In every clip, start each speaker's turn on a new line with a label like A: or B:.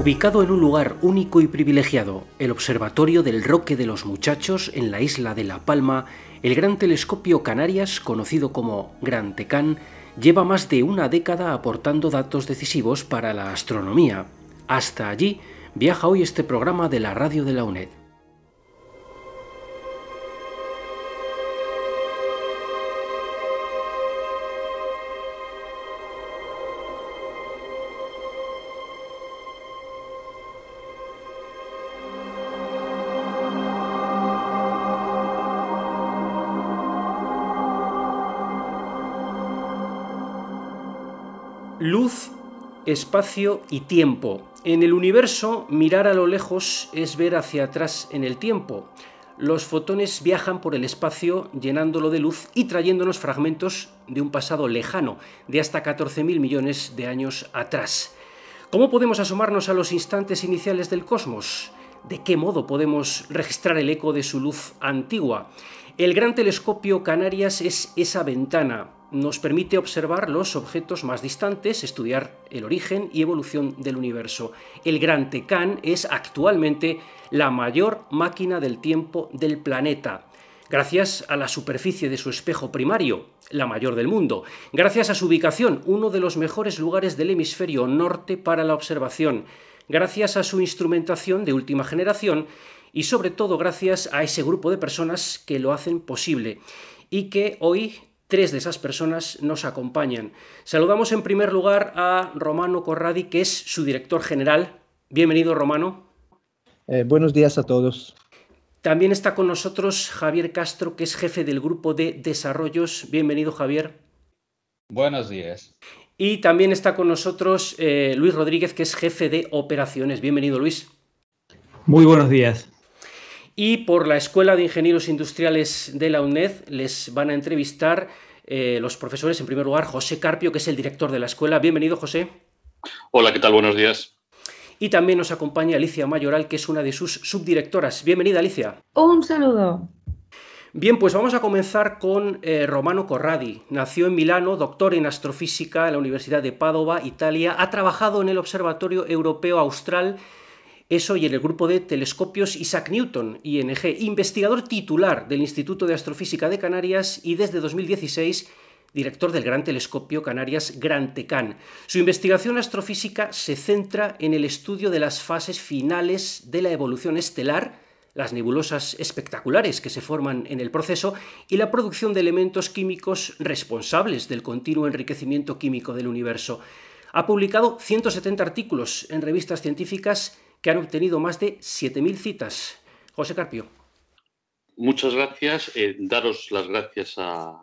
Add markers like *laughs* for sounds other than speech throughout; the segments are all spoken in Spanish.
A: Ubicado en un lugar único y privilegiado, el Observatorio del Roque de los Muchachos en la isla de La Palma, el Gran Telescopio Canarias, conocido como Gran TeCan lleva más de una década aportando datos decisivos para la astronomía. Hasta allí viaja hoy este programa de la radio de la UNED. espacio y tiempo. En el universo, mirar a lo lejos es ver hacia atrás en el tiempo. Los fotones viajan por el espacio llenándolo de luz y trayéndonos fragmentos de un pasado lejano, de hasta 14.000 millones de años atrás. ¿Cómo podemos asomarnos a los instantes iniciales del cosmos? ¿De qué modo podemos registrar el eco de su luz antigua? El Gran Telescopio Canarias es esa ventana. Nos permite observar los objetos más distantes, estudiar el origen y evolución del universo. El Gran TeCan es actualmente la mayor máquina del tiempo del planeta. Gracias a la superficie de su espejo primario, la mayor del mundo. Gracias a su ubicación, uno de los mejores lugares del hemisferio norte para la observación. Gracias a su instrumentación de última generación y sobre todo gracias a ese grupo de personas que lo hacen posible y que hoy tres de esas personas nos acompañan. Saludamos en primer lugar a Romano Corradi, que es su director general. Bienvenido, Romano.
B: Eh, buenos días a todos.
A: También está con nosotros Javier Castro, que es jefe del grupo de desarrollos. Bienvenido, Javier. Buenos días. Y también está con nosotros eh, Luis Rodríguez, que es jefe de operaciones. Bienvenido, Luis.
C: Muy buenos días
A: y por la Escuela de Ingenieros Industriales de la UNED les van a entrevistar eh, los profesores, en primer lugar, José Carpio, que es el director de la escuela. Bienvenido, José.
D: Hola, ¿qué tal? Buenos días.
A: Y también nos acompaña Alicia Mayoral, que es una de sus subdirectoras. Bienvenida, Alicia.
E: Un saludo.
A: Bien, pues vamos a comenzar con eh, Romano Corradi. Nació en Milano, doctor en astrofísica en la Universidad de Padova, Italia. Ha trabajado en el Observatorio Europeo Austral eso y en el grupo de telescopios Isaac Newton, ING, investigador titular del Instituto de Astrofísica de Canarias y desde 2016 director del Gran Telescopio Canarias Gran Tecán. Su investigación astrofísica se centra en el estudio de las fases finales de la evolución estelar, las nebulosas espectaculares que se forman en el proceso y la producción de elementos químicos responsables del continuo enriquecimiento químico del universo. Ha publicado 170 artículos en revistas científicas que han obtenido más de 7.000 citas. José Carpio.
D: Muchas gracias. Eh, daros las gracias a,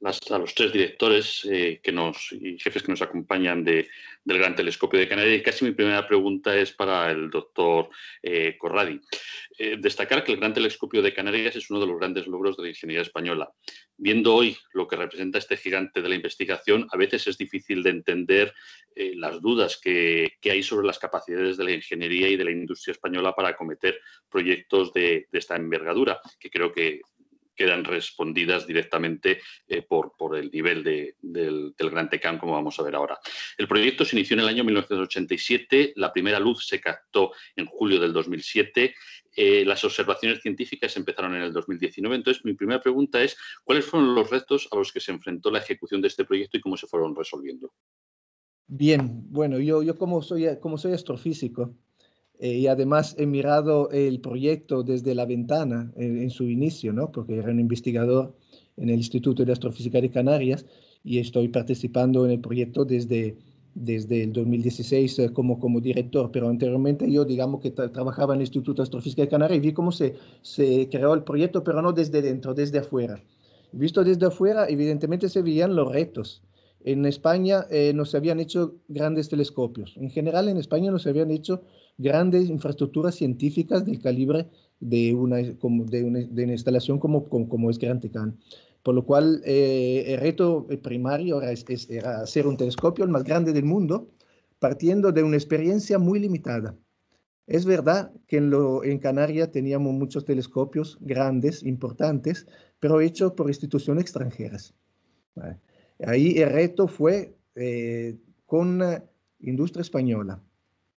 D: los tres directores eh, que nos, y jefes que nos acompañan de, del Gran Telescopio de Canarias. Y casi mi primera pregunta es para el doctor eh, Corradi. Eh, destacar que el Gran Telescopio de Canarias es uno de los grandes logros de la ingeniería española. Viendo hoy lo que representa este gigante de la investigación, a veces es difícil de entender eh, las dudas que, hay sobre las capacidades de la ingeniería y de la industria española para acometer proyectos de, de esta envergadura, que creo que quedan respondidas directamente eh, por, el nivel del, Gran Tecán, como vamos a ver ahora. El proyecto se inició en el año 1987, la primera luz se captó en julio del 2007. Eh, las observaciones científicas empezaron en el 2019. Entonces, mi primera pregunta es, ¿cuáles fueron los retos a los que se enfrentó la ejecución de este proyecto y cómo se fueron resolviendo?
B: Bien, bueno, yo, yo como, soy, como soy astrofísico, eh, y además he mirado el proyecto desde la ventana en, su inicio, ¿no? porque era un investigador en el Instituto de Astrofísica de Canarias y estoy participando en el proyecto desde, desde el 2016 eh, como, como director, pero anteriormente yo, digamos, que trabajaba en el Instituto de Astrofísica de Canarias y vi cómo se, se creó el proyecto, pero no desde dentro, desde afuera. Visto desde afuera, evidentemente se veían los retos. En España eh, no se habían hecho grandes telescopios. En general, en España no se habían hecho grandes infraestructuras científicas del calibre de una, de una, instalación como, como, es Gran Tecán. Por lo cual, eh, el reto primario era, era, hacer un telescopio el más grande del mundo, partiendo de una experiencia muy limitada. Es verdad que en, lo, Canarias teníamos muchos telescopios grandes, importantes, pero hechos por instituciones extranjeras. Ahí el reto fue eh, con industria española,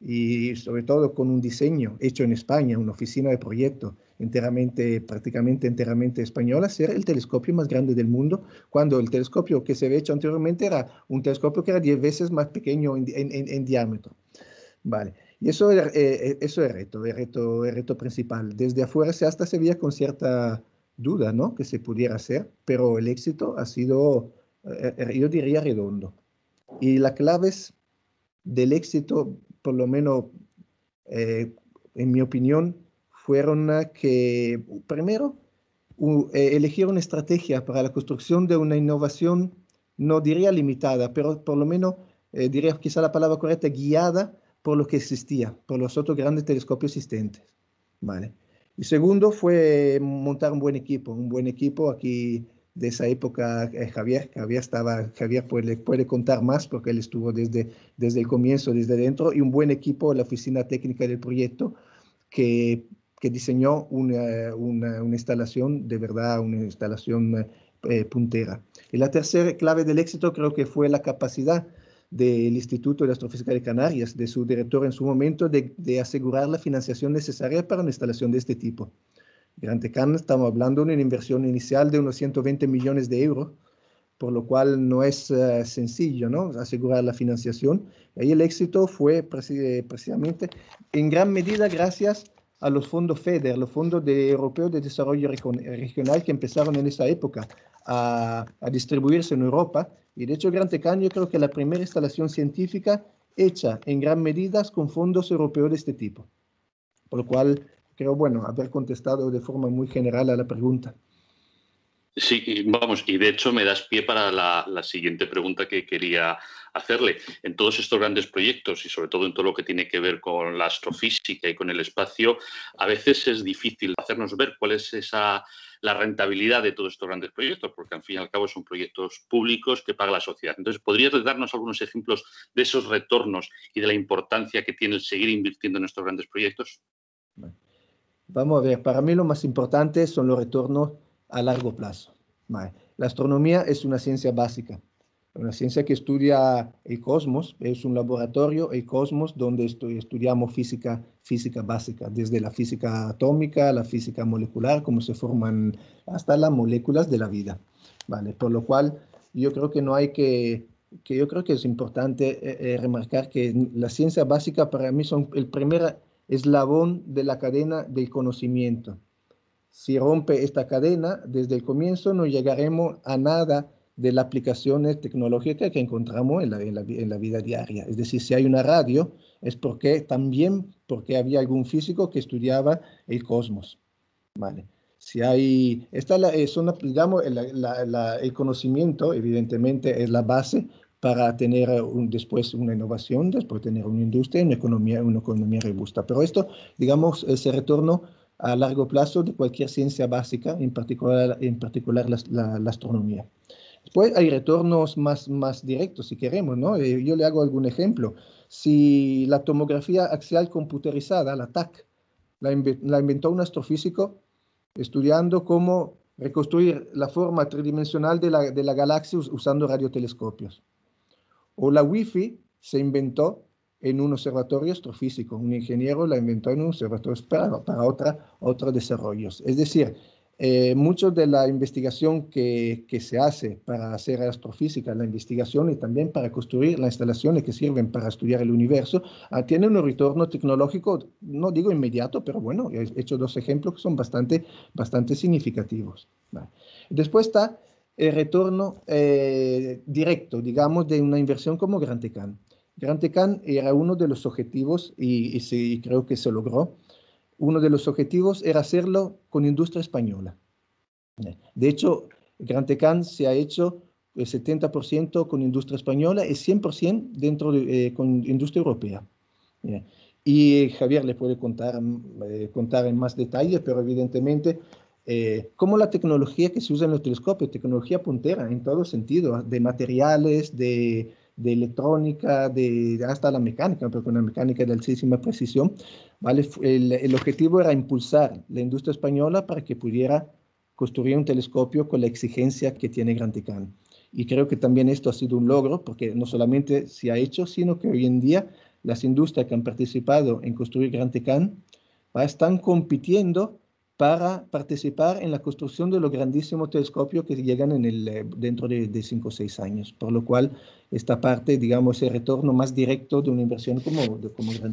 B: y sobre todo con un diseño hecho en España, una oficina de proyecto enteramente, prácticamente enteramente española, ser el telescopio más grande del mundo, cuando el telescopio que se había hecho anteriormente era un telescopio que era 10 veces más pequeño en, en, en diámetro. Vale. Y eso, eh, eh, eso es el reto, el reto, reto principal. Desde afuera se hasta se veía con cierta duda, ¿no? Que se pudiera hacer, pero el éxito ha sido, eh, yo diría, redondo. Y la clave del éxito por lo menos eh, en mi opinión, fueron que, primero, eh, elegir una estrategia para la construcción de una innovación, no diría limitada, pero por lo menos eh, diría quizá la palabra correcta, guiada por lo que existía, por los otros grandes telescopios existentes. ¿vale? Y segundo fue montar un buen equipo, un buen equipo aquí de esa época, eh, Javier, Javier, estaba, Javier puede, puede contar más porque él estuvo desde, desde el comienzo, desde dentro, y un buen equipo, la oficina técnica del proyecto, que, que diseñó una, instalación, de verdad, una instalación eh, puntera. Y la tercera clave del éxito creo que fue la capacidad del Instituto de Astrofísica de Canarias, de su director en su momento, de, de asegurar la financiación necesaria para una instalación de este tipo. Grande estamos hablando de una inversión inicial de unos 120 millones de euros, por lo cual no es eh, sencillo ¿no? asegurar la financiación. Y el éxito fue precisamente en gran medida gracias a los fondos FEDER, los fondos de europeos de desarrollo regional que empezaron en esa época a, distribuirse en Europa. Y de hecho, Gran Tecán, yo creo que la primera instalación científica hecha en gran medida con fondos europeos de este tipo. Por lo cual, creo, bueno, haber contestado de forma muy general a la pregunta.
D: Sí, vamos, y de hecho me das pie para la, siguiente pregunta que quería hacerle. En todos estos grandes proyectos y sobre todo en todo lo que tiene que ver con la astrofísica y con el espacio, a veces es difícil hacernos ver cuál es esa la rentabilidad de todos estos grandes proyectos, porque al fin y al cabo son proyectos públicos que paga la sociedad. Entonces, ¿podrías darnos algunos ejemplos de esos retornos y de la importancia que tiene el seguir invirtiendo en estos grandes proyectos?
B: Vamos a ver, para mí lo más importante son los retornos a largo plazo. La astronomía es una ciencia básica, una ciencia que estudia el cosmos, es un laboratorio, el cosmos, donde estudiamos física, física básica, desde la física atómica, la física molecular, cómo se forman hasta las moléculas de la vida. Vale, por lo cual, yo creo que no hay que, que yo creo que es importante eh, eh, remarcar que la ciencia básica para mí son el primer eslabón de la cadena del conocimiento. Si rompe esta cadena, desde el comienzo no llegaremos a nada de las aplicaciones tecnológicas que encontramos en la, vida diaria. Es decir, si hay una radio, es porque también porque había algún físico que estudiaba el cosmos. Vale. Si hay, esta la, el, el conocimiento, evidentemente, es la base para tener después una innovación, después tener una industria, una economía, una economía robusta. Pero esto, digamos, ese retorno a largo plazo de cualquier ciencia básica, en particular, en particular la, astronomía. Después hay retornos más, más directos, si queremos, ¿no? Eh, yo le hago algún ejemplo. Si la tomografía axial computerizada, la TAC, la, inventó un astrofísico estudiando cómo reconstruir la forma tridimensional de la galaxia usando radiotelescopios. O la Wi-Fi se inventó en un observatorio astrofísico. Un ingeniero la inventó en un observatorio para, para otra, otros desarrollos. Es decir, eh, mucho de la investigación que, se hace para hacer astrofísica, la investigación y también para construir las instalaciones que sirven para estudiar el universo, ah, tiene un retorno tecnológico, no digo inmediato, pero bueno, he hecho dos ejemplos que son bastante, bastante significativos. Después está el eh, retorno eh, directo, digamos, de una inversión como Grantecan. Tecan. era uno de los objetivos, y, creo que se logró, uno de los objetivos era hacerlo con industria española. De hecho, Grantecan se ha hecho el eh, 70% con industria española y 100% dentro con industria europea. Y Javier le puede contar, contar en más detalle, pero evidentemente eh, como la tecnología que se usa en los telescopios, tecnología puntera en todo sentido, de materiales, de, electrónica, de, hasta la mecánica, pero con una mecánica de altísima precisión. ¿vale? El, objetivo era impulsar la industria española para que pudiera construir un telescopio con la exigencia que tiene Gran Tecán. Y creo que también esto ha sido un logro, porque no solamente se ha hecho, sino que hoy en día las industrias que han participado en construir Gran Tecán están compitiendo para participar en la construcción de los grandísimos telescopios que llegan en eh, dentro de 5 o 6 años. Por lo cual, esta parte, digamos, el retorno más directo de una inversión como, de, como Gran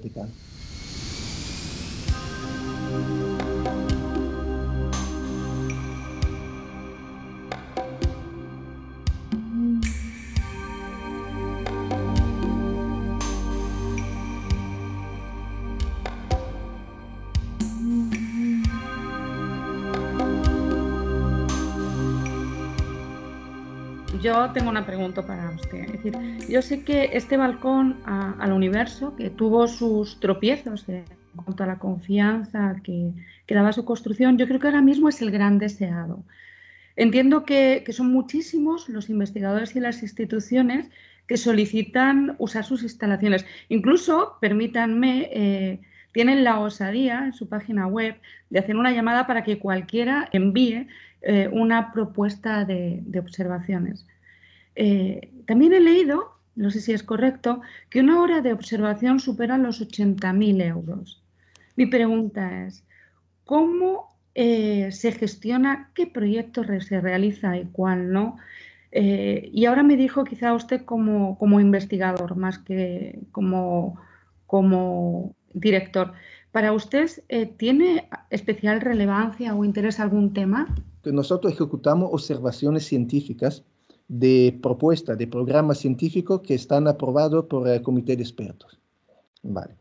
E: tengo una pregunta para usted. Es decir, yo sé que este balcón al universo, que tuvo sus tropiezos en cuanto a la confianza que, daba su construcción, yo creo que ahora mismo es el gran deseado. Entiendo que, son muchísimos los investigadores y las instituciones que solicitan usar sus instalaciones. Incluso, permítanme, eh, tienen la osadía en su página web de hacer una llamada para que cualquiera envíe eh, una propuesta de observaciones. Eh, también he leído, no sé si es correcto, que una hora de observación supera los 80.000 euros. Mi pregunta es, ¿cómo eh, se gestiona, qué proyecto se realiza y cuál no? Eh, y ahora me dijo quizá usted como, investigador más que como, director. ¿Para usted tiene especial relevancia o interés algún tema?
B: Nosotros ejecutamos observaciones científicas de propuesta, de programa científico que están aprobados por el comité de expertos. Vale.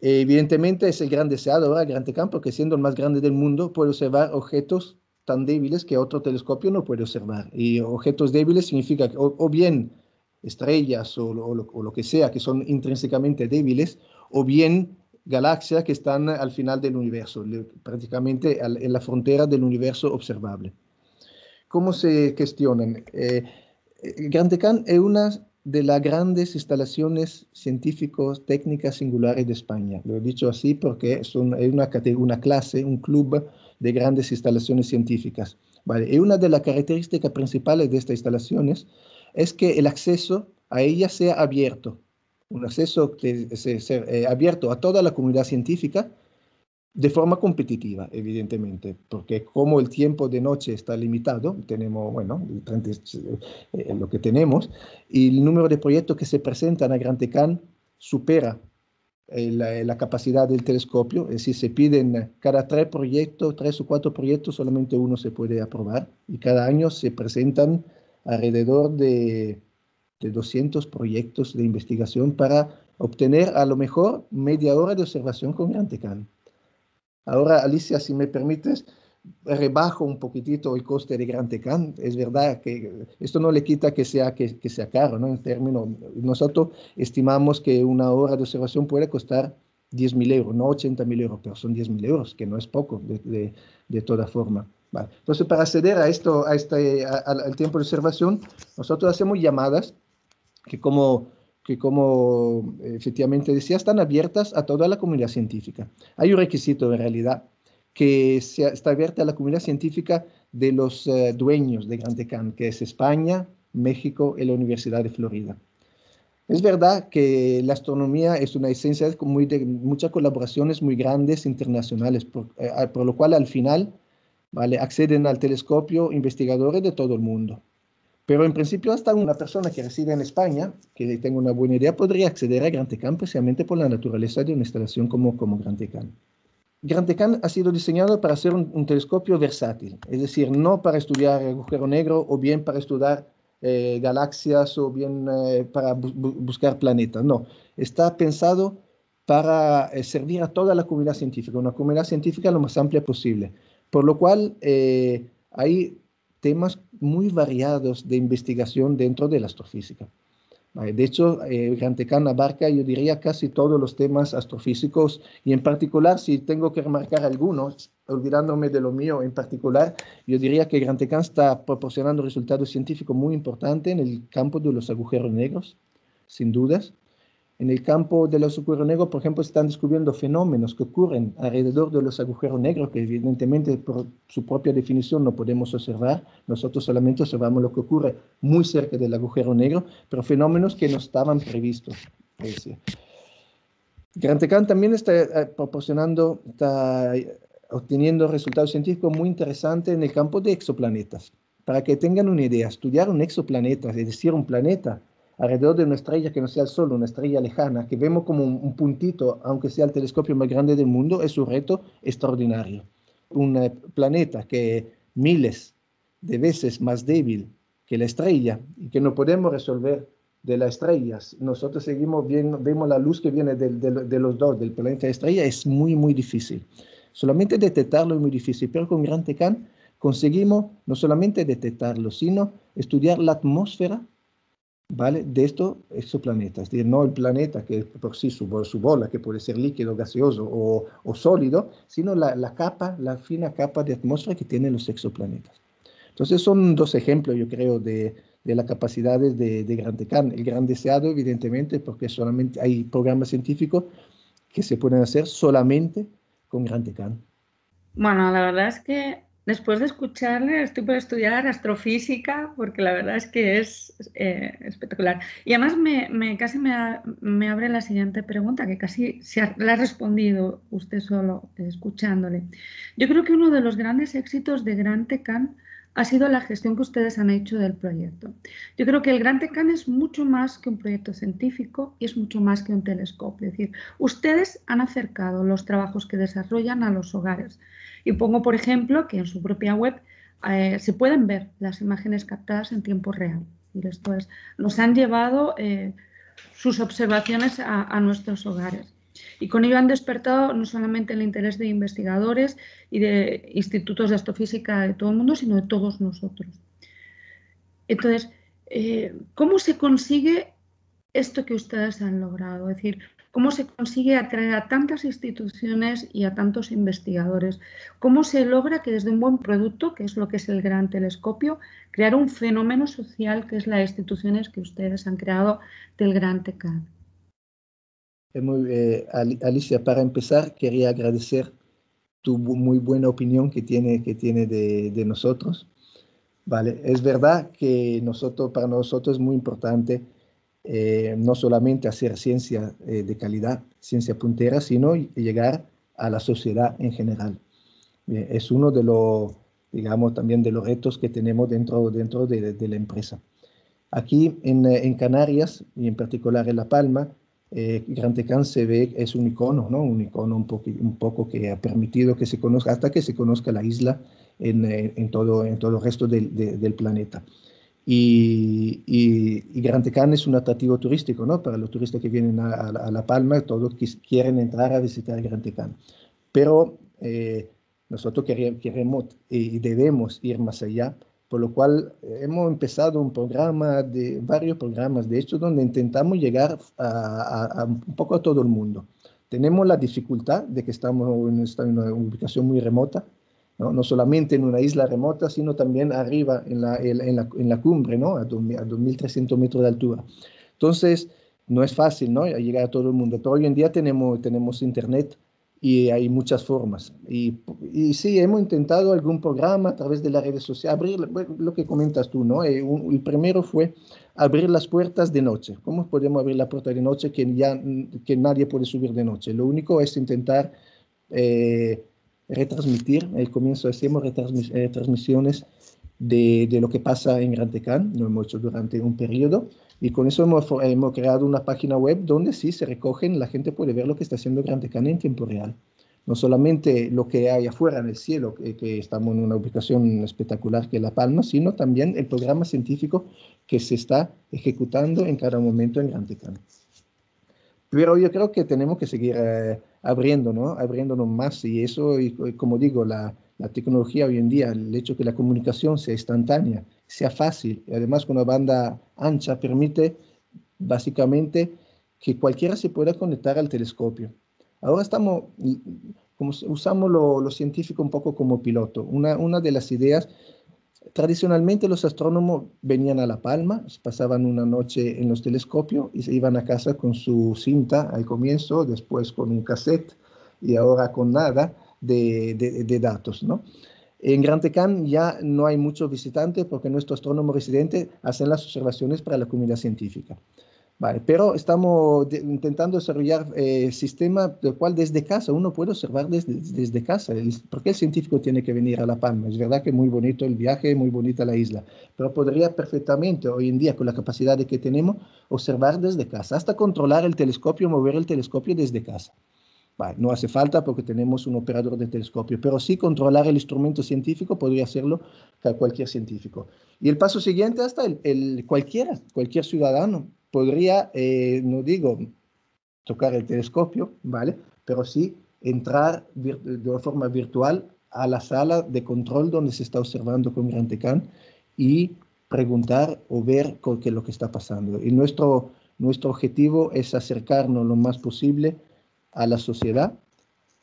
B: Evidentemente es el gran deseado ahora, el gran campo, que siendo el más grande del mundo puede observar objetos tan débiles que otro telescopio no puede observar. Y objetos débiles significa o, bien estrellas o lo que sea que son intrínsecamente débiles, o bien galaxias que están al final del universo, prácticamente en la frontera del universo observable cómo se gestionan. Eh, eh Grandecán es una de las grandes instalaciones científicos técnicas singulares de España. Lo he dicho así porque es una, una clase, un club de grandes instalaciones científicas. Vale. Y una de las características principales de estas instalaciones es que el acceso a ellas sea abierto, un acceso que sea, eh, abierto a toda la comunidad científica de forma competitiva, evidentemente, porque como el tiempo de noche está limitado, tenemos, bueno, eh, eh, lo que tenemos, y el número de proyectos que se presentan a Gran Tecán supera eh, la, capacidad del telescopio, es decir, se piden cada tres proyectos, tres o cuatro proyectos, solamente uno se puede aprobar, y cada año se presentan alrededor de, de 200 proyectos de investigación para obtener a lo mejor media hora de observación con Gran Tecán. Ahora, Alicia, si me permites, rebajo un poquitito el coste de Gran Tecán. Es verdad que esto no le quita que sea, que, que caro, ¿no? En términos, nosotros estimamos que una hora de observación puede costar 10.000 euros, no 80.000 euros, pero son 10.000 euros, que no es poco de, de, de toda forma. Vale. Entonces, para acceder a esto, a este, al tiempo de observación, nosotros hacemos llamadas que como que como efectivamente decía, están abiertas a toda la comunidad científica. Hay un requisito en realidad, que sea, está abierta a la comunidad científica de los eh, dueños de Grande Can, que es España, México y la Universidad de Florida. Es verdad que la astronomía es una esencia de muchas colaboraciones muy grandes internacionales, por, eh, por lo cual al final ¿vale? acceden al telescopio investigadores de todo el mundo. Pero en principio hasta una persona que reside en España, que tenga una buena idea, podría acceder a Gran Tecán precisamente por la naturaleza de una instalación como, como Gran Tecán. Gran ha sido diseñado para ser un, telescopio versátil, es decir, no para estudiar agujero negro o bien para estudiar eh, galaxias o bien eh, para buscar planetas, no. Está pensado para eh, servir a toda la comunidad científica, una comunidad científica lo más amplia posible. Por lo cual, hay temas muy variados de investigación dentro de la astrofísica. Eh, de hecho, eh, Gran Tecán abarca, yo diría, casi todos los temas astrofísicos y en particular, si tengo que remarcar algunos, olvidándome de lo mío en particular, yo diría que Tecán está proporcionando resultados científicos muy importantes en el campo de los agujeros negros, sin dudas. En el campo de los agujeros negros, por ejemplo, se están descubriendo fenómenos que ocurren alrededor de los agujeros negros, que evidentemente por su propia definición no podemos observar. Nosotros solamente observamos lo que ocurre muy cerca del agujero negro, pero fenómenos que no estaban previstos. Grantecán también está eh, proporcionando, está eh, obteniendo resultados científicos muy interesantes en el campo de exoplanetas. Para que tengan una idea, estudiar un exoplaneta, es decir, un planeta alrededor de una estrella que no sea el Sol, una estrella lejana, que vemos como un, puntito, aunque sea el telescopio más grande del mundo, es un reto extraordinario. Un eh, planeta que miles de veces más débil que la estrella y que no podemos resolver de las estrellas. Nosotros seguimos viendo, vemos la luz que viene de, los dos, del planeta de estrella, es muy, muy difícil. Solamente detectarlo es muy difícil, pero con Gran Tecán conseguimos no solamente detectarlo, sino estudiar la atmósfera ¿vale? de estos exoplanetas. Es decir, no el planeta que por sí su, su bola, que puede ser líquido, gaseoso o, sólido, sino la, capa, la fina capa de atmósfera que tienen los exoplanetas. Entonces son dos ejemplos, yo creo, de, de las capacidades de, Grande Gran El gran deseado, evidentemente, porque solamente hay programas científicos que se pueden hacer solamente con Grande Can.
E: Bueno, la verdad es que Después de escucharle, estoy por estudiar astrofísica porque la verdad es que es eh, espectacular. Y además me, casi me, me, abre la siguiente pregunta, que casi se la ha respondido usted solo eh, escuchándole. Yo creo que uno de los grandes éxitos de Gran Tecán ha sido la gestión que ustedes han hecho del proyecto. Yo creo que el Gran Tecán es mucho más que un proyecto científico y es mucho más que un telescopio. Es decir, ustedes han acercado los trabajos que desarrollan a los hogares. Y pongo, por ejemplo, que en su propia web eh, se pueden ver las imágenes captadas en tiempo real. Y esto es, nos han llevado eh, sus observaciones a nuestros hogares. Y con ello han despertado no solamente el interés de investigadores y de institutos de astrofísica de todo el mundo, sino de todos nosotros. Entonces, eh, ¿cómo se consigue esto que ustedes han logrado? Es decir, ¿cómo se consigue atraer a tantas instituciones y a tantos investigadores? ¿Cómo se logra que desde un buen producto, que es lo que es el gran telescopio, crear un fenómeno social que es las instituciones que ustedes han creado del gran TECAD?
B: Eh, Alicia, para empezar, quería agradecer tu muy buena opinión que tiene, que tiene de, nosotros. Vale, es verdad que para nosotros es muy importante eh, no solamente hacer ciencia eh, de calidad, ciencia puntera, sino llegar a la sociedad en general. es uno de los, digamos, también de los retos que tenemos dentro, dentro de, la empresa. Aquí en Canarias y en particular en La Palma, eh, Grande se es un icono, ¿no? Un icono un, poco, que ha permitido que se conozca, hasta que se conozca la isla en, eh, todo, en todo el resto del, planeta. Y, Gran Tecán es un atractivo turístico, ¿no? Para los turistas que vienen a, La Palma, todos que quieren entrar a visitar Gran Tecán. Pero eh, nosotros queremos, queremos y debemos ir más allá por lo cual eh, hemos empezado un programa de varios programas de hecho donde intentamos llegar a, un poco a todo el mundo. Tenemos la dificultad de que estamos en una ubicación muy remota, ¿no? ¿no? solamente en una isla remota, sino también arriba en la, en la, en la cumbre, ¿no? a, a 2.300 metros de altura. Entonces, no es fácil ¿no? llegar a todo el mundo, pero hoy en día tenemos, tenemos internet, y hay muchas formas. Y, sí, hemos intentado algún programa a través de las redes sociales, abrir lo que comentas tú, ¿no? Eh, el primero fue abrir las puertas de noche. ¿Cómo podemos abrir la puerta de noche que, ya, que nadie puede subir de noche? Lo único es intentar eh, retransmitir, al comienzo hacemos retransmisiones eh, de, de, lo que pasa en grande Tecán, lo hemos hecho durante un periodo, y con eso hemos, hemos, creado una página web donde sí se recogen, la gente puede ver lo que está haciendo Gran en tiempo real. No solamente lo que hay afuera en el cielo, que, estamos en una ubicación espectacular que es La Palma, sino también el programa científico que se está ejecutando en cada momento en Gran Pero yo creo que tenemos que seguir eh, abriendo, ¿no? abriéndonos más. Y eso, como digo, la, la tecnología hoy en día, el hecho de que la comunicación sea instantánea sea fácil. Y además, con una banda ancha permite básicamente que cualquiera se pueda conectar al telescopio. Ahora estamos, como usamos lo, científico un poco como piloto. Una, una de las ideas, tradicionalmente los astrónomos venían a La Palma, pasaban una noche en los telescopios y se iban a casa con su cinta al comienzo, después con un cassette y ahora con nada de, de datos, ¿no? En Gran Tecán ya no hay muchos visitantes porque nuestro astrónomo residente hace las observaciones para la comunidad científica. Vale, pero estamos intentando desarrollar eh, sistema del cual desde casa, uno puede observar desde, desde casa. ¿Por porque el científico tiene que venir a La Palma? Es verdad que es muy bonito el viaje, muy bonita la isla, pero podría perfectamente hoy en día, con la capacidad que tenemos, observar desde casa, hasta controlar el telescopio, mover el telescopio desde casa no hace falta porque tenemos un operador de telescopio, pero sí controlar el instrumento científico podría hacerlo cualquier científico. Y el paso siguiente hasta el, cualquiera, cualquier ciudadano podría, eh, no digo tocar el telescopio, ¿vale? Pero sí entrar de una forma virtual a la sala de control donde se está observando con Gran Tecán y preguntar o ver qué es lo que está pasando. Y nuestro, nuestro objetivo es acercarnos lo más posible a la sociedad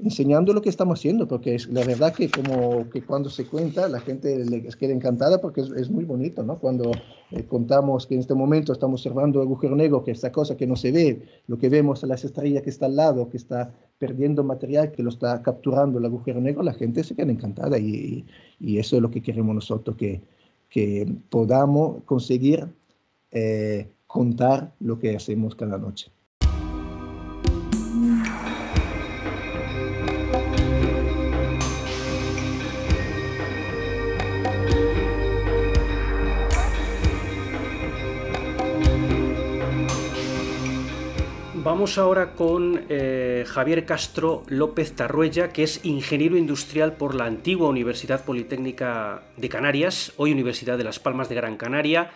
B: enseñando lo que estamos haciendo, porque es, la verdad que como que cuando se cuenta la gente les queda encantada porque es, muy bonito, ¿no? Cuando eh, contamos que en este momento estamos observando agujero negro, que esa cosa que no se ve, lo que vemos a las estrellas que está al lado, que está perdiendo material, que lo está capturando el agujero negro, la gente se queda encantada y, eso es lo que queremos nosotros, que, que podamos conseguir eh, contar lo que hacemos cada noche.
A: Vamos ahora con eh, Javier Castro López Tarruella, que es ingeniero industrial por la antigua Universidad Politécnica de Canarias, hoy Universidad de Las Palmas de Gran Canaria,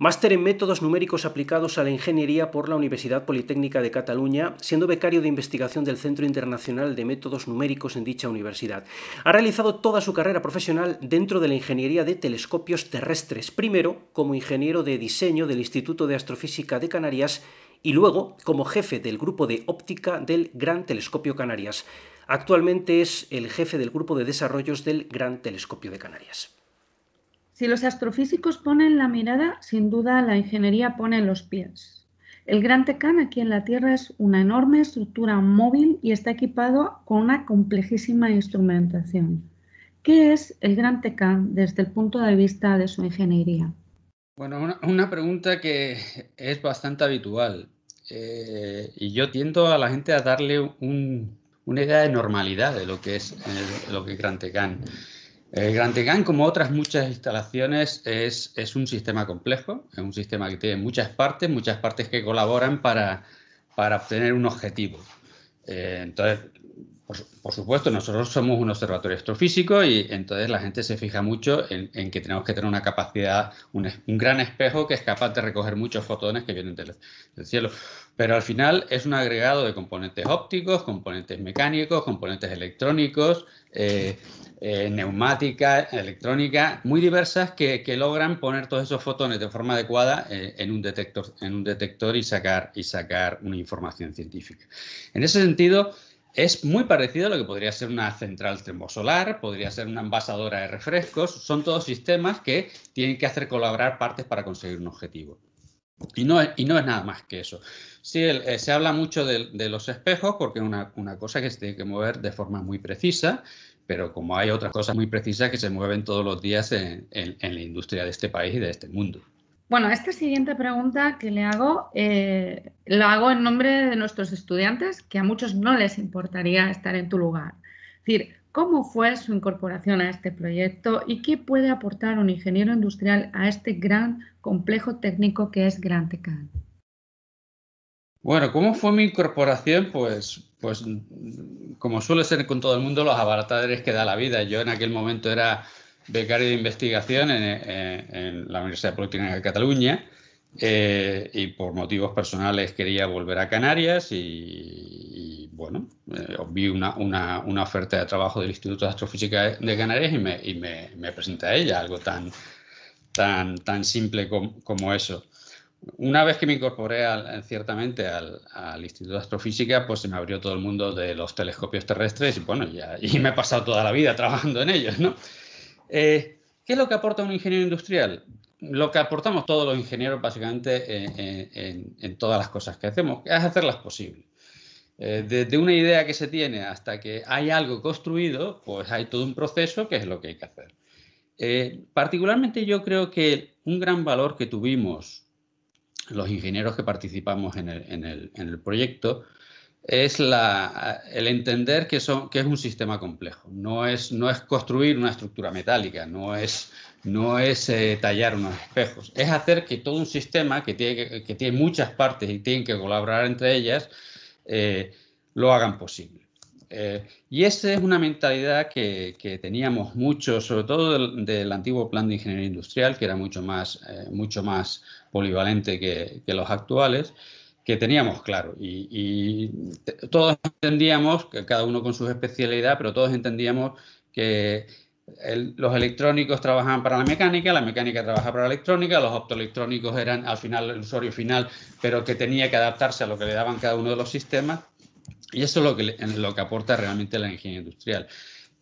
A: máster en métodos numéricos aplicados a la ingeniería por la Universidad Politécnica de Cataluña, siendo becario de investigación del Centro Internacional de Métodos Numéricos en dicha universidad. Ha realizado toda su carrera profesional dentro de la ingeniería de telescopios terrestres, primero como ingeniero de diseño del Instituto de Astrofísica de Canarias, y luego como jefe del grupo de óptica del Gran Telescopio Canarias. Actualmente es el jefe del grupo de desarrollos del Gran Telescopio de Canarias.
E: Si los astrofísicos ponen la mirada, sin duda la ingeniería pone los pies. El Gran Tecán aquí en la Tierra es una enorme estructura móvil y está equipado con una complejísima instrumentación. ¿Qué es el Gran Tecán desde el punto de vista de su ingeniería?
F: Bueno, una, pregunta que es bastante habitual. Eh, y yo tiendo a la gente a darle una idea de normalidad de lo que es, eh, lo que es Gran Tecán. Eh, como otras muchas instalaciones, es, es, un sistema complejo, es un sistema que tiene muchas partes, muchas partes que colaboran para, para obtener un objetivo. entonces, por, supuesto, nosotros somos un observatorio astrofísico y entonces la gente se fija mucho en, que tenemos que tener una capacidad, un, gran espejo que es capaz de recoger muchos fotones que vienen del, cielo. Pero al final es un agregado de componentes ópticos, componentes mecánicos, componentes electrónicos, eh, eh, neumática, electrónica, muy diversas que, logran poner todos esos fotones de forma adecuada eh, en, un detector, en un detector y sacar, y sacar una información científica. En ese sentido, es muy parecido a lo que podría ser una central termosolar, podría ser una envasadora de refrescos. Son todos sistemas que tienen que hacer colaborar partes para conseguir un objetivo. Y no, es, nada más que eso. Sí, eh, se habla mucho de, los espejos porque es una, cosa que se tiene que mover de forma muy precisa pero como hay otras cosas muy precisas que se mueven todos los días en, la industria de este país y de este mundo.
E: Bueno, esta siguiente pregunta que le hago, eh, lo hago en nombre de nuestros estudiantes, que a muchos no les importaría estar en tu lugar. Es decir, ¿cómo fue su incorporación a este proyecto y qué puede aportar un ingeniero industrial a este gran complejo técnico que es Gran Tecán?
F: Bueno, ¿cómo fue mi incorporación? Pues, pues como suele ser con todo el mundo, los abaratadores que da la vida. Yo en aquel momento era becario de investigación en, la Universidad Politécnica de Cataluña eh, y por motivos personales quería volver a Canarias y, bueno, eh, vi una, una, oferta de trabajo del Instituto de Astrofísica de Canarias y me, y me, presenté a ella, algo tan, tan, tan simple como, eso una vez que me incorporé ciertamente al, al, Instituto de Astrofísica, pues se me abrió todo el mundo de los telescopios terrestres y bueno, ya, y me he pasado toda la vida trabajando en ellos, ¿no? Eh, ¿Qué es lo que aporta un ingeniero industrial? Lo que aportamos todos los ingenieros básicamente eh, eh, en, todas las cosas que hacemos es hacerlas posibles. desde una idea que se tiene hasta que hay algo construido, pues hay todo un proceso que es lo que hay que hacer. particularmente yo creo que un gran valor que tuvimos los ingenieros que participamos en el proyecto es el entender que, es un sistema complejo. No es, construir una estructura metálica, no es, eh, tallar unos espejos, es hacer que todo un sistema que tiene, muchas partes y tienen que colaborar entre ellas, eh, lo hagan posible. Eh, y esa es una mentalidad que, teníamos mucho, sobre todo del, antiguo plan de ingeniería industrial, que era mucho más, mucho más polivalente que los actuales que teníamos claro y, todos entendíamos, que cada uno con su especialidad, pero todos entendíamos que los electrónicos trabajaban para la mecánica, la mecánica trabajaba para la electrónica, los optoelectrónicos eran al final el usuario final, pero que tenía que adaptarse a lo que le daban cada uno de los sistemas. Y eso es lo que, lo que aporta realmente la ingeniería industrial.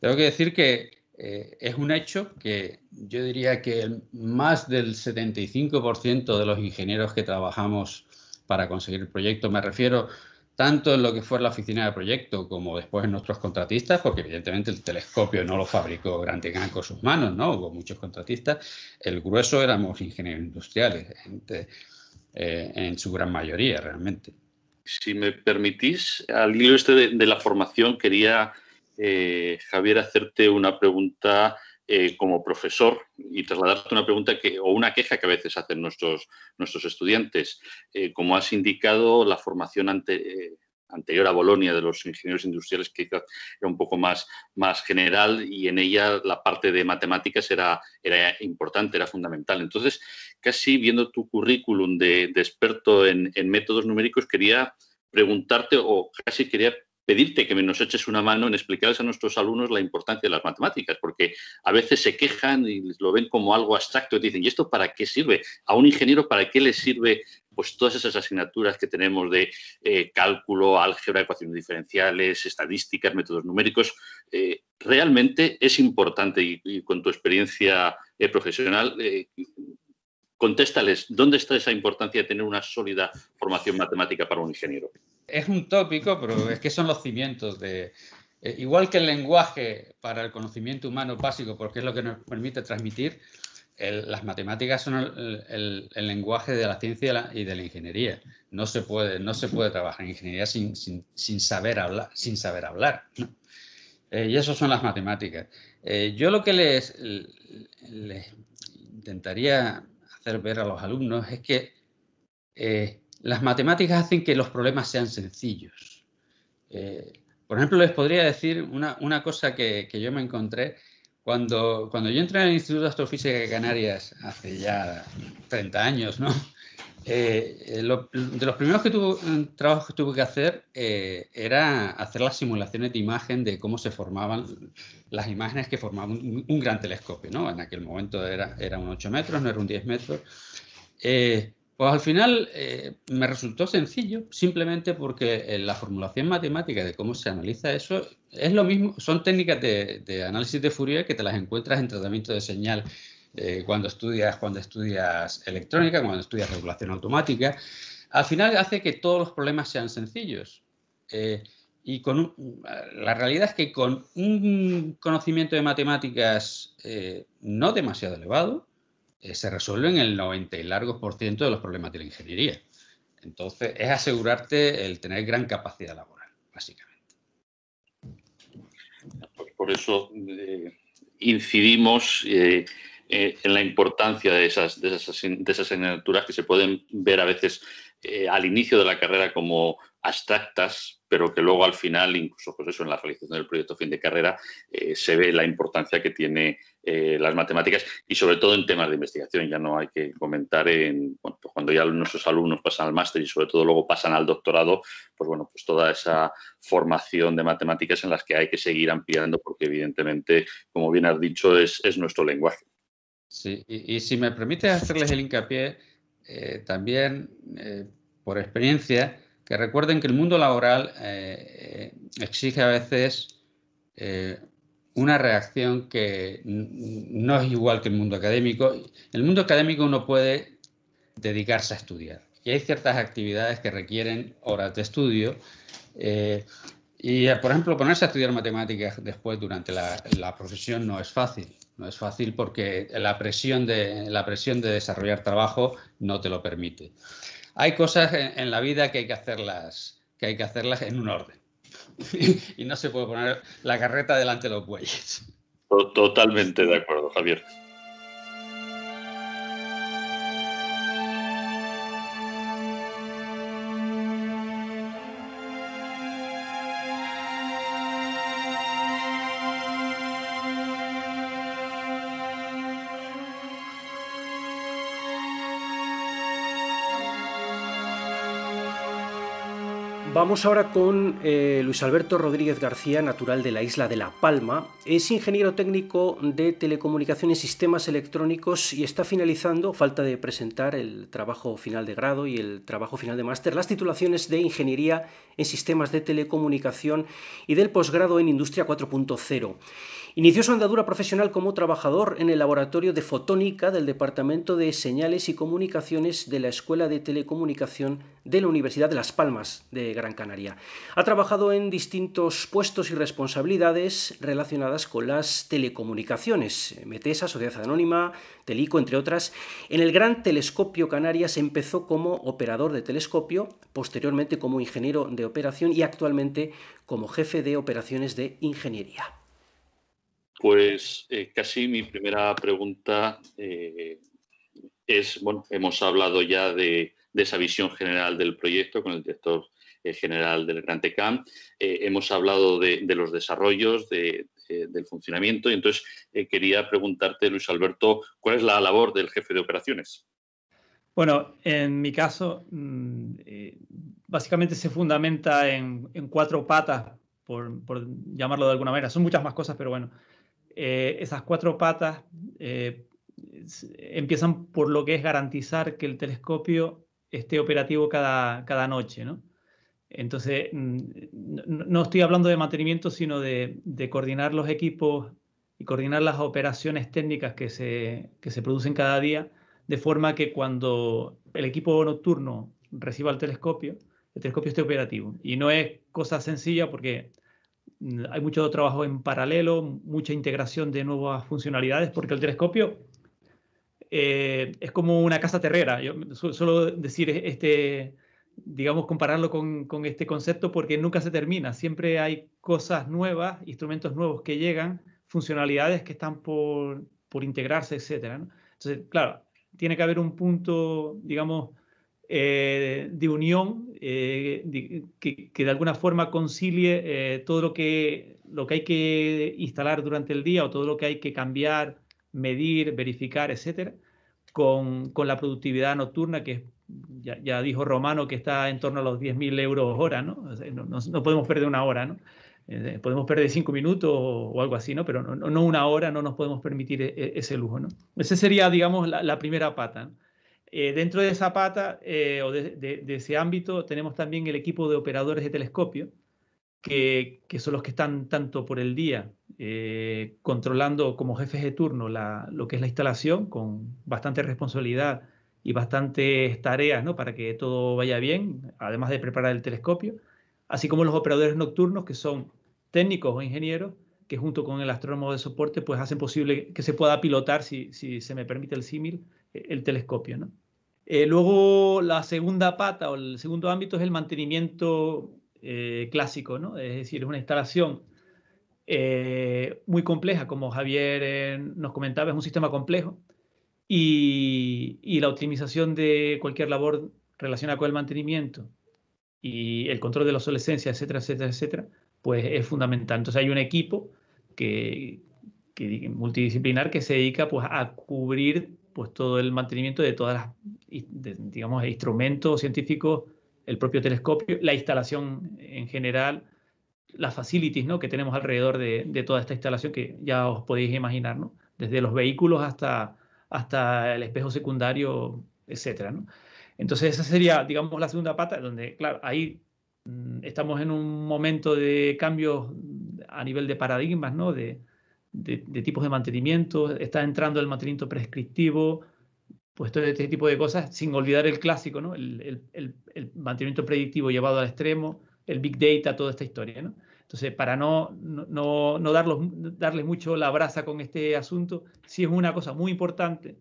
F: Tengo que decir que eh, es un hecho que yo diría que más del 75% de los ingenieros que trabajamos para conseguir el proyecto. Me refiero tanto en lo que fue la oficina de proyecto como después en nuestros contratistas, porque evidentemente el telescopio no lo fabricó grande con sus manos, ¿no? Hubo muchos contratistas. El grueso éramos ingenieros industriales,
D: eh, en su gran mayoría realmente. Si me permitís, al hilo este de, la formación, quería, eh, Javier, hacerte una pregunta eh, como profesor y trasladarte una pregunta que, o una queja que a veces hacen nuestros, nuestros estudiantes. Eh, como has indicado, la formación eh, anterior a Bolonia de los ingenieros industriales que era un poco más, más general y en ella la parte de matemáticas era, era importante, era fundamental. Entonces, casi viendo tu currículum de, experto en, en métodos numéricos, quería preguntarte o casi quería pedirte que nos eches una mano en explicarles a nuestros alumnos la importancia de las matemáticas, porque a veces se quejan y lo ven como algo abstracto y dicen, ¿y esto para qué sirve? ¿A un ingeniero para qué le sirve pues todas esas asignaturas que tenemos de eh, cálculo, álgebra, ecuaciones diferenciales, estadísticas, métodos numéricos, eh, realmente es importante y, con tu experiencia eh, profesional, contéstales, ¿dónde está esa importancia de tener una sólida formación matemática para un ingeniero?
F: Es un tópico, pero es que son los cimientos de... Eh, igual que el lenguaje para el conocimiento humano básico, porque es lo que nos permite transmitir, las matemáticas son el, lenguaje de la ciencia y de la ingeniería. No se puede, no se puede trabajar en ingeniería sin, sin, sin saber hablar. Sin saber hablar eh, y eso son las matemáticas. Eh, yo lo que les, intentaría hacer ver a los alumnos es que las matemáticas hacen que los problemas sean sencillos. Eh, por ejemplo, les podría decir una, una cosa que, que, yo me encontré cuando, cuando yo entré en el Instituto de Astrofísica de Canarias hace ya 30 años, ¿no? Eh, eh, de los primeros que tuve, trabajos que tuve que hacer era hacer las simulaciones de imagen de cómo se formaban las imágenes que formaban un, gran telescopio, ¿no? En aquel momento era, era un 8 metros, no era un 10 metros. Pues al final eh, me resultó sencillo, simplemente porque eh, la formulación matemática de cómo se analiza eso es lo mismo, son técnicas de, análisis de Fourier que te las encuentras en tratamiento de señal eh, cuando estudias, cuando estudias electrónica, cuando estudias regulación automática. Al final hace que todos los problemas sean sencillos. y con la realidad es que con un conocimiento de matemáticas no demasiado elevado, eh, se resuelven el 90 y largos por ciento de los problemas de la ingeniería. Entonces, es asegurarte el tener gran capacidad
D: laboral, básicamente. Pues por, eso eh, incidimos eh, en la importancia de esas, de esas asignaturas que se pueden ver a veces al inicio de la carrera como abstractas, pero que luego al final, incluso pues eso, en la realización del proyecto fin de carrera, eh, se ve la importancia que tiene eh, las matemáticas y sobre todo en temas de investigación. Ya no hay que comentar en pues cuando ya nuestros alumnos pasan al máster y sobre todo luego pasan al doctorado, pues bueno, pues toda esa formación de matemáticas en las que hay que seguir ampliando porque evidentemente, como bien has dicho, es, nuestro lenguaje.
F: Sí, y, si me permite hacerles el hincapié, eh, también por experiencia, que recuerden que el mundo laboral eh, eh, exige a veces eh, una reacción que no es igual que el mundo académico. En el mundo académico uno puede dedicarse a estudiar y hay ciertas actividades que requieren horas de estudio. y, por ejemplo, ponerse a estudiar matemáticas después durante la, la, profesión no es fácil. No es fácil porque la presión, de, la presión de desarrollar trabajo no te lo permite hay cosas en, la vida que hay que hacerlas, que hay que hacerlas en un orden. *laughs* y no se puede poner la carreta delante de los bueyes.
D: Totalmente de acuerdo, Javier.
A: vamos ahora con eh, Luis Alberto Rodríguez García, natural de la isla de La Palma. Es ingeniero técnico de telecomunicaciones y sistemas electrónicos y está finalizando, falta de presentar el trabajo final de grado y el trabajo final de máster, las titulaciones de ingeniería en sistemas de telecomunicación y del posgrado en industria 4.0. Inició su andadura profesional como trabajador en el laboratorio de fotónica del Departamento de Señales y Comunicaciones de la Escuela de Telecomunicación de la Universidad de Las Palmas de Gran Canaria. Ha trabajado en distintos puestos y responsabilidades relacionadas con las telecomunicaciones, METESA, Sociedad Anónima, Telico, entre otras. En el Gran Telescopio Canarias empezó como operador de telescopio, posteriormente como ingeniero de operación y actualmente como jefe de operaciones de ingeniería.
D: Pues eh, casi mi primera pregunta eh, es, bueno, hemos hablado ya de, esa visión general del proyecto con el director eh, general del Gran TECAM, hemos hablado de, los desarrollos, del funcionamiento, y entonces quería preguntarte, Luis Alberto, ¿cuál es la labor del jefe de operaciones?
C: Bueno, en mi caso, mm, básicamente se fundamenta en, cuatro patas, por, llamarlo de alguna manera. Son muchas más cosas, pero bueno, eh, esas cuatro patas eh, empiezan por lo que es garantizar que el telescopio esté operativo cada, cada noche, Entonces, mm, no estoy hablando de mantenimiento, sino de, coordinar los equipos y coordinar las operaciones técnicas que se, que se producen cada día, de forma que cuando el equipo nocturno reciba el telescopio, el telescopio esté operativo. Y no es cosa sencilla porque hay mucho trabajo en paralelo, mucha integración de nuevas funcionalidades, porque el telescopio eh, es como una casa terrera. Yo suelo decir este, digamos, compararlo con, este concepto porque nunca se termina. Siempre hay cosas nuevas, instrumentos nuevos que llegan, funcionalidades que están por, por integrarse, etc. Entonces, claro, tiene que haber un punto, digamos, eh, de unión eh, que, de alguna forma concilie eh, todo lo que, lo que hay que instalar durante el día o todo lo que hay que cambiar, medir, verificar, etcétera, con, la productividad nocturna que ya, dijo Romano que está en torno a los 10.000 euros hora, ¿no? no, podemos perder una hora, ¿no? podemos perder cinco minutos o, algo así, ¿no? Pero no, una hora no nos podemos permitir ese lujo, ¿no? Esa sería, digamos, la, primera pata. Eh, dentro de esa pata eh, o de, ese ámbito tenemos también el equipo de operadores de telescopio, que, son los que están tanto por el día eh, controlando como jefes de turno lo que es la instalación, con bastante responsabilidad y bastantes tareas ¿no? para que todo vaya bien, además de preparar el telescopio, así como los operadores nocturnos, que son técnicos o ingenieros, que junto con el astrónomo de soporte pues hacen posible que se pueda pilotar, si, si se me permite el símil, el telescopio. ¿no? Eh, luego, la segunda pata o el segundo ámbito es el mantenimiento eh, clásico, ¿no? es decir, es una instalación eh, muy compleja, como Javier nos comentaba, es un sistema complejo y, la optimización de cualquier labor relacionada con el mantenimiento y el control de la obsolescencia, etcétera, etcétera, etcétera, pues es fundamental. Entonces hay un equipo que, que multidisciplinar que se dedica pues, a cubrir pues todo el mantenimiento de todas las, digamos, instrumentos científicos, el propio telescopio, la instalación en general, las facilities ¿no? que tenemos alrededor de, toda esta instalación que ya os podéis imaginar, ¿no? desde los vehículos hasta, hasta el espejo secundario, etc. Entonces esa sería, digamos, la segunda pata, donde, claro, ahí mm, estamos en un momento de cambios a nivel de paradigmas, ¿no? de, de, tipos de mantenimiento, está entrando el mantenimiento prescriptivo, pues todo este tipo de cosas, sin olvidar el clásico, ¿no? el, el, el, mantenimiento predictivo llevado al extremo, el big data, toda esta historia. Entonces, para no, no, no darles mucho la brasa con este asunto, sí es una cosa muy importante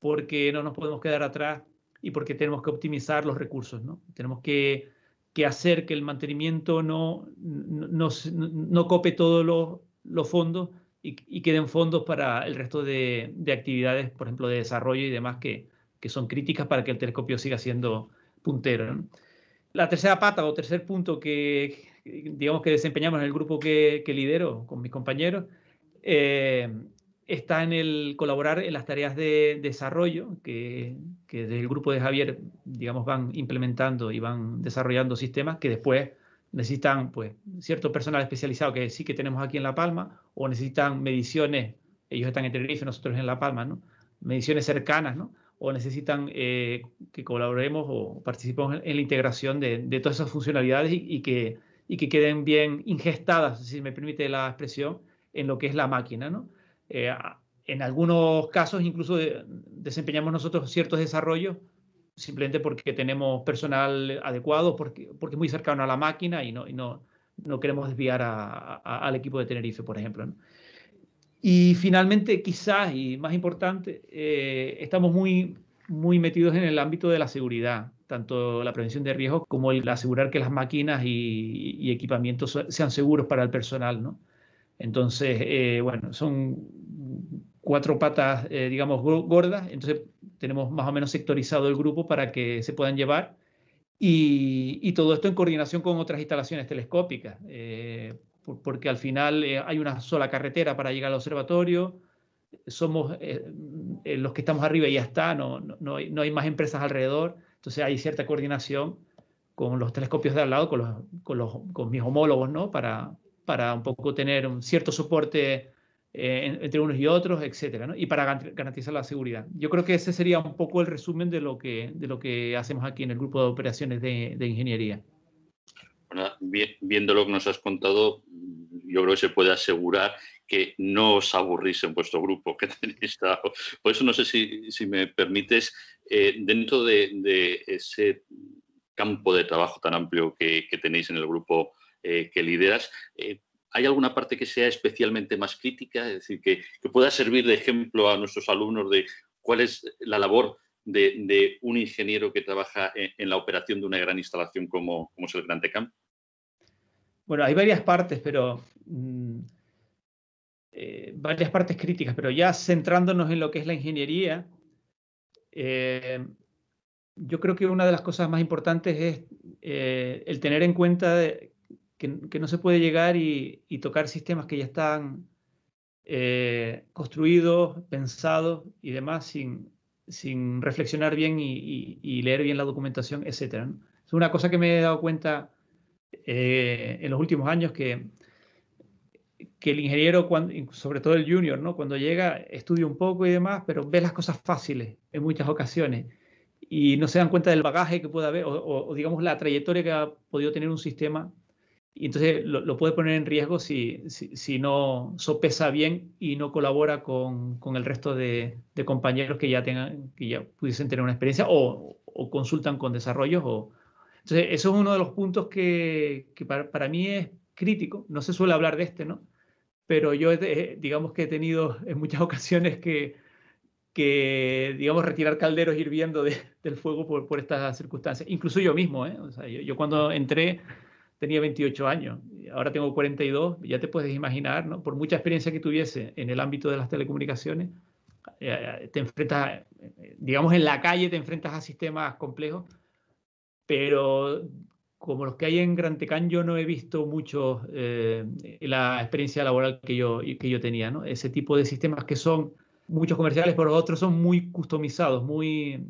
C: porque no nos podemos quedar atrás y porque tenemos que optimizar los recursos. ¿no? Tenemos que, que hacer que el mantenimiento no, no, no cope todos los fondos, y, queden fondos para el resto de, actividades, por ejemplo, de desarrollo y demás, que, son críticas para que el telescopio siga siendo puntero. La tercera pata o tercer punto que, digamos, que desempeñamos en el grupo que, lidero con mis compañeros eh, está en el colaborar en las tareas de desarrollo que, que desde el grupo de Javier, digamos, van implementando y van desarrollando sistemas que después necesitan pues, cierto personal especializado que sí que tenemos aquí en La Palma, o necesitan mediciones, ellos están en Tenerife, nosotros en La Palma, mediciones cercanas, ¿no? o necesitan eh, que colaboremos o participemos en, la integración de, todas esas funcionalidades y, que, y que queden bien ingestadas, si me permite la expresión, en lo que es la máquina. Eh, en algunos casos incluso desempeñamos nosotros ciertos desarrollos simplemente porque tenemos personal adecuado, porque, porque muy cercano a la máquina y no, no, queremos desviar al equipo de Tenerife, por ejemplo. Y finalmente, quizás, y más importante, eh, estamos muy, muy metidos en el ámbito de la seguridad, tanto la prevención de riesgos como el asegurar que las máquinas y, y equipamientos sean seguros para el personal. ¿no? Entonces, eh, bueno, son cuatro patas, eh, digamos, gordas. Entonces, tenemos más o menos sectorizado el grupo para que se puedan llevar. Y, todo esto en coordinación con otras instalaciones telescópicas, eh, porque al final eh, hay una sola carretera para llegar al observatorio, somos eh, los que estamos arriba y ya está, no, no, no, hay, más empresas alrededor, entonces hay cierta coordinación con los telescopios de al lado, con, los, con, mis homólogos, ¿no? Para, para un poco tener un cierto soporte eh, entre unos y otros, etcétera, y para garantizar la seguridad. Yo creo que ese sería un poco el resumen de lo que, de lo que hacemos aquí en el grupo de operaciones de, ingeniería. Bueno,
D: viendo lo que nos has contado, yo creo que se puede asegurar que no os aburrís en vuestro grupo que *laughs* Por eso no sé si, me permites, eh, dentro de, ese campo de trabajo tan amplio que, tenéis en el grupo eh, que lideras, ¿Hay alguna parte que sea especialmente más crítica? Es decir, que, pueda servir de ejemplo a nuestros alumnos de cuál es la labor de, un ingeniero que trabaja en, la operación de una gran instalación como, es el Gran Camp?
C: Bueno, hay varias partes, pero mm, eh, varias partes críticas, pero ya centrándonos en lo que es la ingeniería, eh, yo creo que una de las cosas más importantes es eh, el tener en cuenta de, que, no se puede llegar y, tocar sistemas que ya están eh, construidos, pensados y demás sin, reflexionar bien y, leer bien la documentación, etc. Es una cosa que me he dado cuenta eh, en los últimos años que, que el ingeniero, sobre todo el junior, ¿no? cuando llega, estudia un poco y demás, pero ve las cosas fáciles en muchas ocasiones y no se dan cuenta del bagaje que puede haber o, o digamos la trayectoria que ha podido tener un sistema y entonces lo, lo puede poner en riesgo si, si, no sopesa bien y no colabora con, con el resto de, compañeros que ya, tengan, que ya pudiesen tener una experiencia o, o consultan con desarrollos. O... Entonces, eso es uno de los puntos que, que para, mí es crítico. No se suele hablar de este, ¿no? Pero yo, digamos que he tenido en muchas *laughs* ocasiones que, que digamos, retirar calderos hirviendo del fuego por, por, estas circunstancias. Incluso yo mismo, ¿eh? yo cuando entré tenía 28 años, ahora tengo 42, ya te puedes imaginar, ¿no? Por mucha experiencia que tuviese en el ámbito de las telecomunicaciones, eh, eh, te enfrentas, eh, digamos, en la calle te enfrentas a sistemas complejos, pero como los que hay en Gran yo no he visto mucho la experiencia laboral que yo, que yo tenía, ¿no? Ese tipo de sistemas que son muchos comerciales, pero otros son muy customizados, muy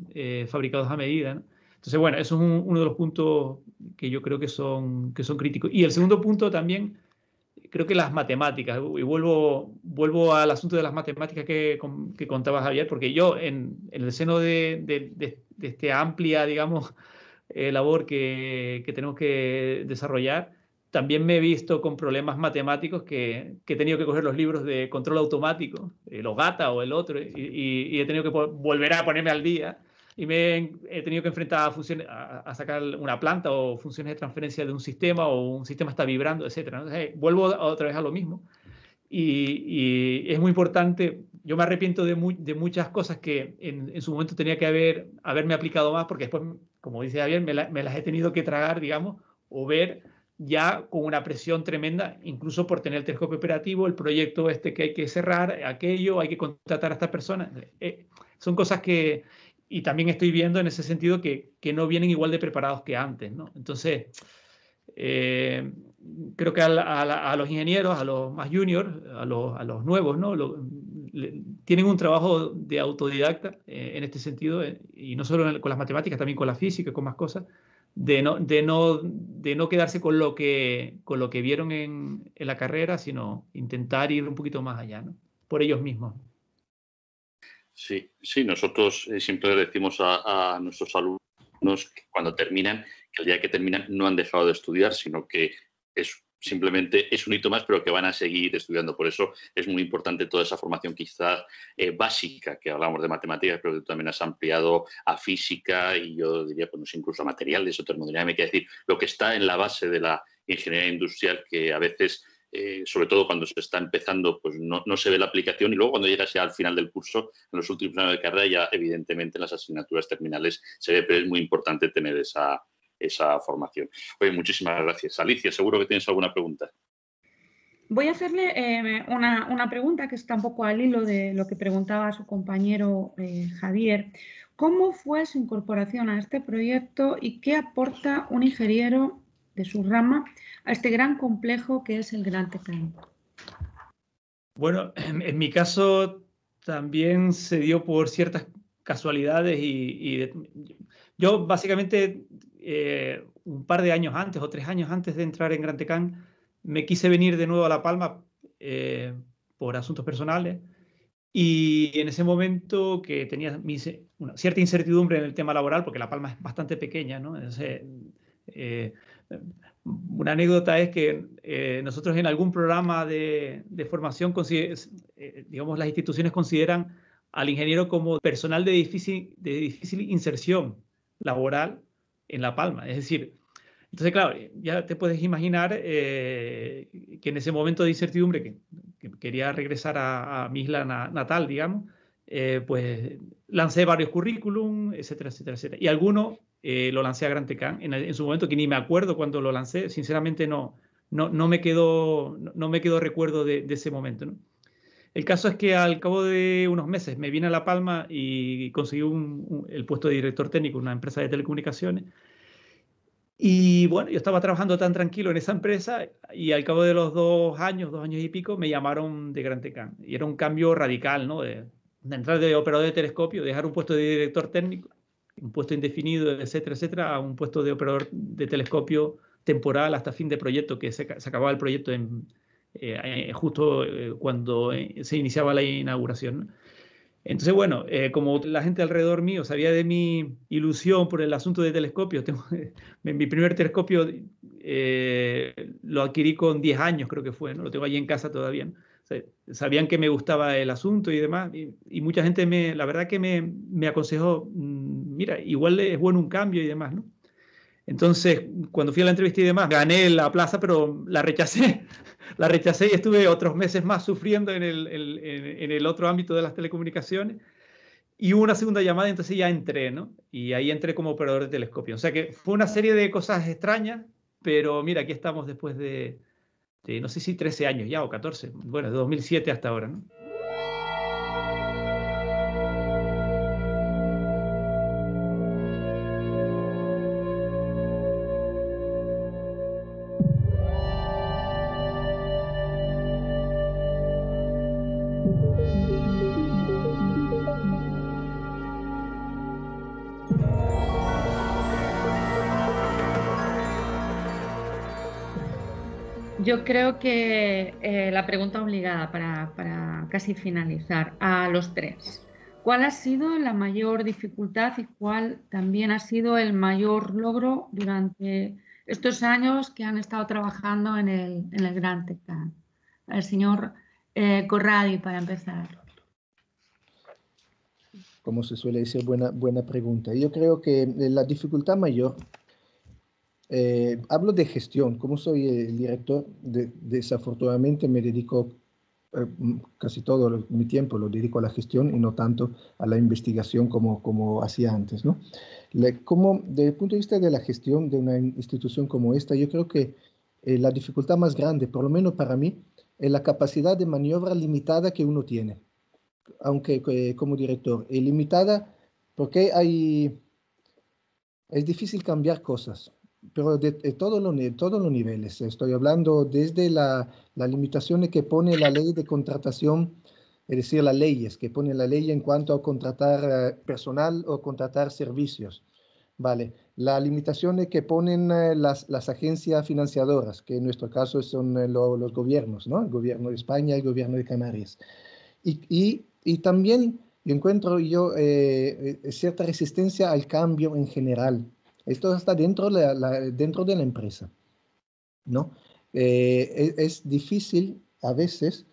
C: fabricados a medida, ¿no? Entonces, bueno, eso es uno de los puntos que yo creo que son, que son críticos. Y el segundo punto también, creo que las matemáticas, y vuelvo, vuelvo al asunto de las matemáticas que, que contaba Javier, porque yo en, el seno de, esta amplia, digamos, *laughs* eh, labor que, que, tenemos que desarrollar, también me he visto con problemas matemáticos que, que he tenido que coger los libros de control automático, el eh, GATA o el otro, y he tenido que volver a ponerme al día y me he tenido que enfrentar a, funciones, a, sacar una planta o funciones de transferencia de un sistema o un sistema está vibrando, etc. vuelvo otra vez a lo mismo. Y, es muy importante, yo me arrepiento de, de muchas cosas que en, en, su momento tenía que haber, haberme aplicado más, porque después, como dice Javier, me, las he tenido que tragar, digamos, o ver ya con una presión tremenda, incluso por tener el telescopio operativo, el proyecto este que hay que cerrar, aquello, hay que contratar a esta persona. Eh, son cosas que, y también estoy viendo en ese sentido que, no vienen igual de preparados que antes, ¿no? Entonces, eh, creo que a, los ingenieros, a los más juniors, a los, nuevos, ¿no? tienen un trabajo de autodidacta eh, en este sentido, eh, y no solo con las matemáticas, también con la física, con más cosas, de no, de no, quedarse con lo que, con lo que vieron en, la carrera, sino intentar ir un poquito más allá, ¿no? Por ellos mismos.
D: Sí, sí, nosotros eh, siempre decimos a, nuestros alumnos que cuando terminan, que el día que terminan no han dejado de estudiar, sino que es simplemente es un hito más, pero que van a seguir estudiando. Por eso es muy importante toda esa formación quizás eh, básica, que hablamos de matemáticas, pero que también has ampliado a física y yo diría, pues incluso a materiales o termodinámica, es decir, lo que está en la base de la ingeniería industrial que a veces eh, sobre todo cuando se está empezando, pues no, se ve la aplicación y luego cuando llega ya al final del curso, en los últimos años de carrera, ya evidentemente en las asignaturas terminales se ve, pero es muy importante tener esa, formación. Pues muchísimas gracias. Alicia, seguro que tienes alguna pregunta.
E: Voy a hacerle eh, una, pregunta que está un poco al hilo de lo que preguntaba su compañero eh, Javier. ¿Cómo fue su incorporación a este proyecto y qué aporta un ingeniero de su rama a este gran complejo que es el Gran Tecán.
C: Bueno, em, en mi caso también se dio por ciertas casualidades y, yo básicamente eh, un par de años antes o tres años antes de entrar en Gran Tecán me quise venir de nuevo a La Palma eh, por asuntos personales y en ese momento que tenía una cierta incertidumbre en el tema laboral porque La Palma es bastante pequeña, ¿no? Entonces, eh, una anécdota es que eh, nosotros en algún programa de, formación, eh, digamos, las instituciones consideran al ingeniero como personal de difícil, de difícil inserción laboral en La Palma. Es decir, entonces, claro, ya te puedes imaginar eh, que en ese momento de incertidumbre, que, quería regresar a, mi isla natal, digamos, pues lancé varios currículum, etcétera, etcétera, etcétera. Y alguno. Eh, lo lancé a Gran en, su momento, que ni me acuerdo cuando lo lancé, sinceramente no, no, no me, quedó, no me quedó recuerdo de, ese momento. ¿no? El caso es que al cabo de unos meses me vine a La Palma y conseguí el puesto de director técnico en una empresa de telecomunicaciones. Y bueno, yo estaba trabajando tan tranquilo en esa empresa y al cabo de los dos años, dos años y pico, me llamaron de Gran Y era un cambio radical, ¿no? De, de entrar de operador de telescopio, dejar un puesto de director técnico un puesto indefinido, etcétera, etcétera, a un puesto de operador de telescopio temporal hasta fin de proyecto, que se, acababa el proyecto en, eh, justo eh, cuando eh, se iniciaba la inauguración. Entonces, bueno, como la gente alrededor mío sabía de mi ilusión por el asunto de telescopios, *laughs* tengo, mi primer telescopio lo adquirí con 10 años, creo que fue, ¿no? lo tengo allí en casa todavía sabían que me gustaba el asunto y demás, y, mucha gente me, la verdad que me, me, aconsejó, mm, mira, igual es bueno un cambio y demás, ¿no? Entonces, cuando fui a la entrevista y demás, gané la plaza, pero la rechacé, *laughs* la rechacé y estuve otros meses más sufriendo en el, en, el otro ámbito de las telecomunicaciones. Y hubo una segunda llamada, entonces ya entré, ¿no? Y ahí entré como operador de telescopio. O sea que fue una serie de cosas extrañas, pero mira, aquí estamos después de, no sé si 13 años ya o 14, bueno, de 2007 hasta ahora, ¿no?
B: Yo
E: creo que eh, la pregunta obligada para, casi finalizar a los tres. ¿Cuál ha sido la mayor dificultad y cuál también ha sido el mayor logro durante estos años que han estado trabajando en el, Gran Tecán? El señor eh, Corradi, para empezar.
B: Como se suele decir, buena, buena pregunta. Yo creo que la dificultad mayor eh, hablo de gestión. Como soy el director, desafortunadamente me dedico eh, casi todo mi tiempo lo dedico a la gestión y no tanto a la investigación como, como hacía antes. como, desde el punto de vista de la gestión de una institución como esta, yo creo que eh, la dificultad más grande, por lo menos para mí, es la capacidad de maniobra limitada que uno tiene, aunque como director. limitada porque hay, es difícil cambiar cosas pero de, todos, los, todos los niveles. Estoy hablando desde las limitaciones que pone la ley de contratación, es decir, las leyes que pone la ley en cuanto a contratar eh, personal o contratar servicios. Vale, las limitaciones que ponen eh, las, agencias financiadoras, que en nuestro caso son eh, los gobiernos, ¿no? El gobierno de España el gobierno de Canarias. Y, también encuentro yo cierta resistencia al cambio en general esto está dentro de la, dentro de la empresa, ¿no? Eh, e, es, difícil a veces,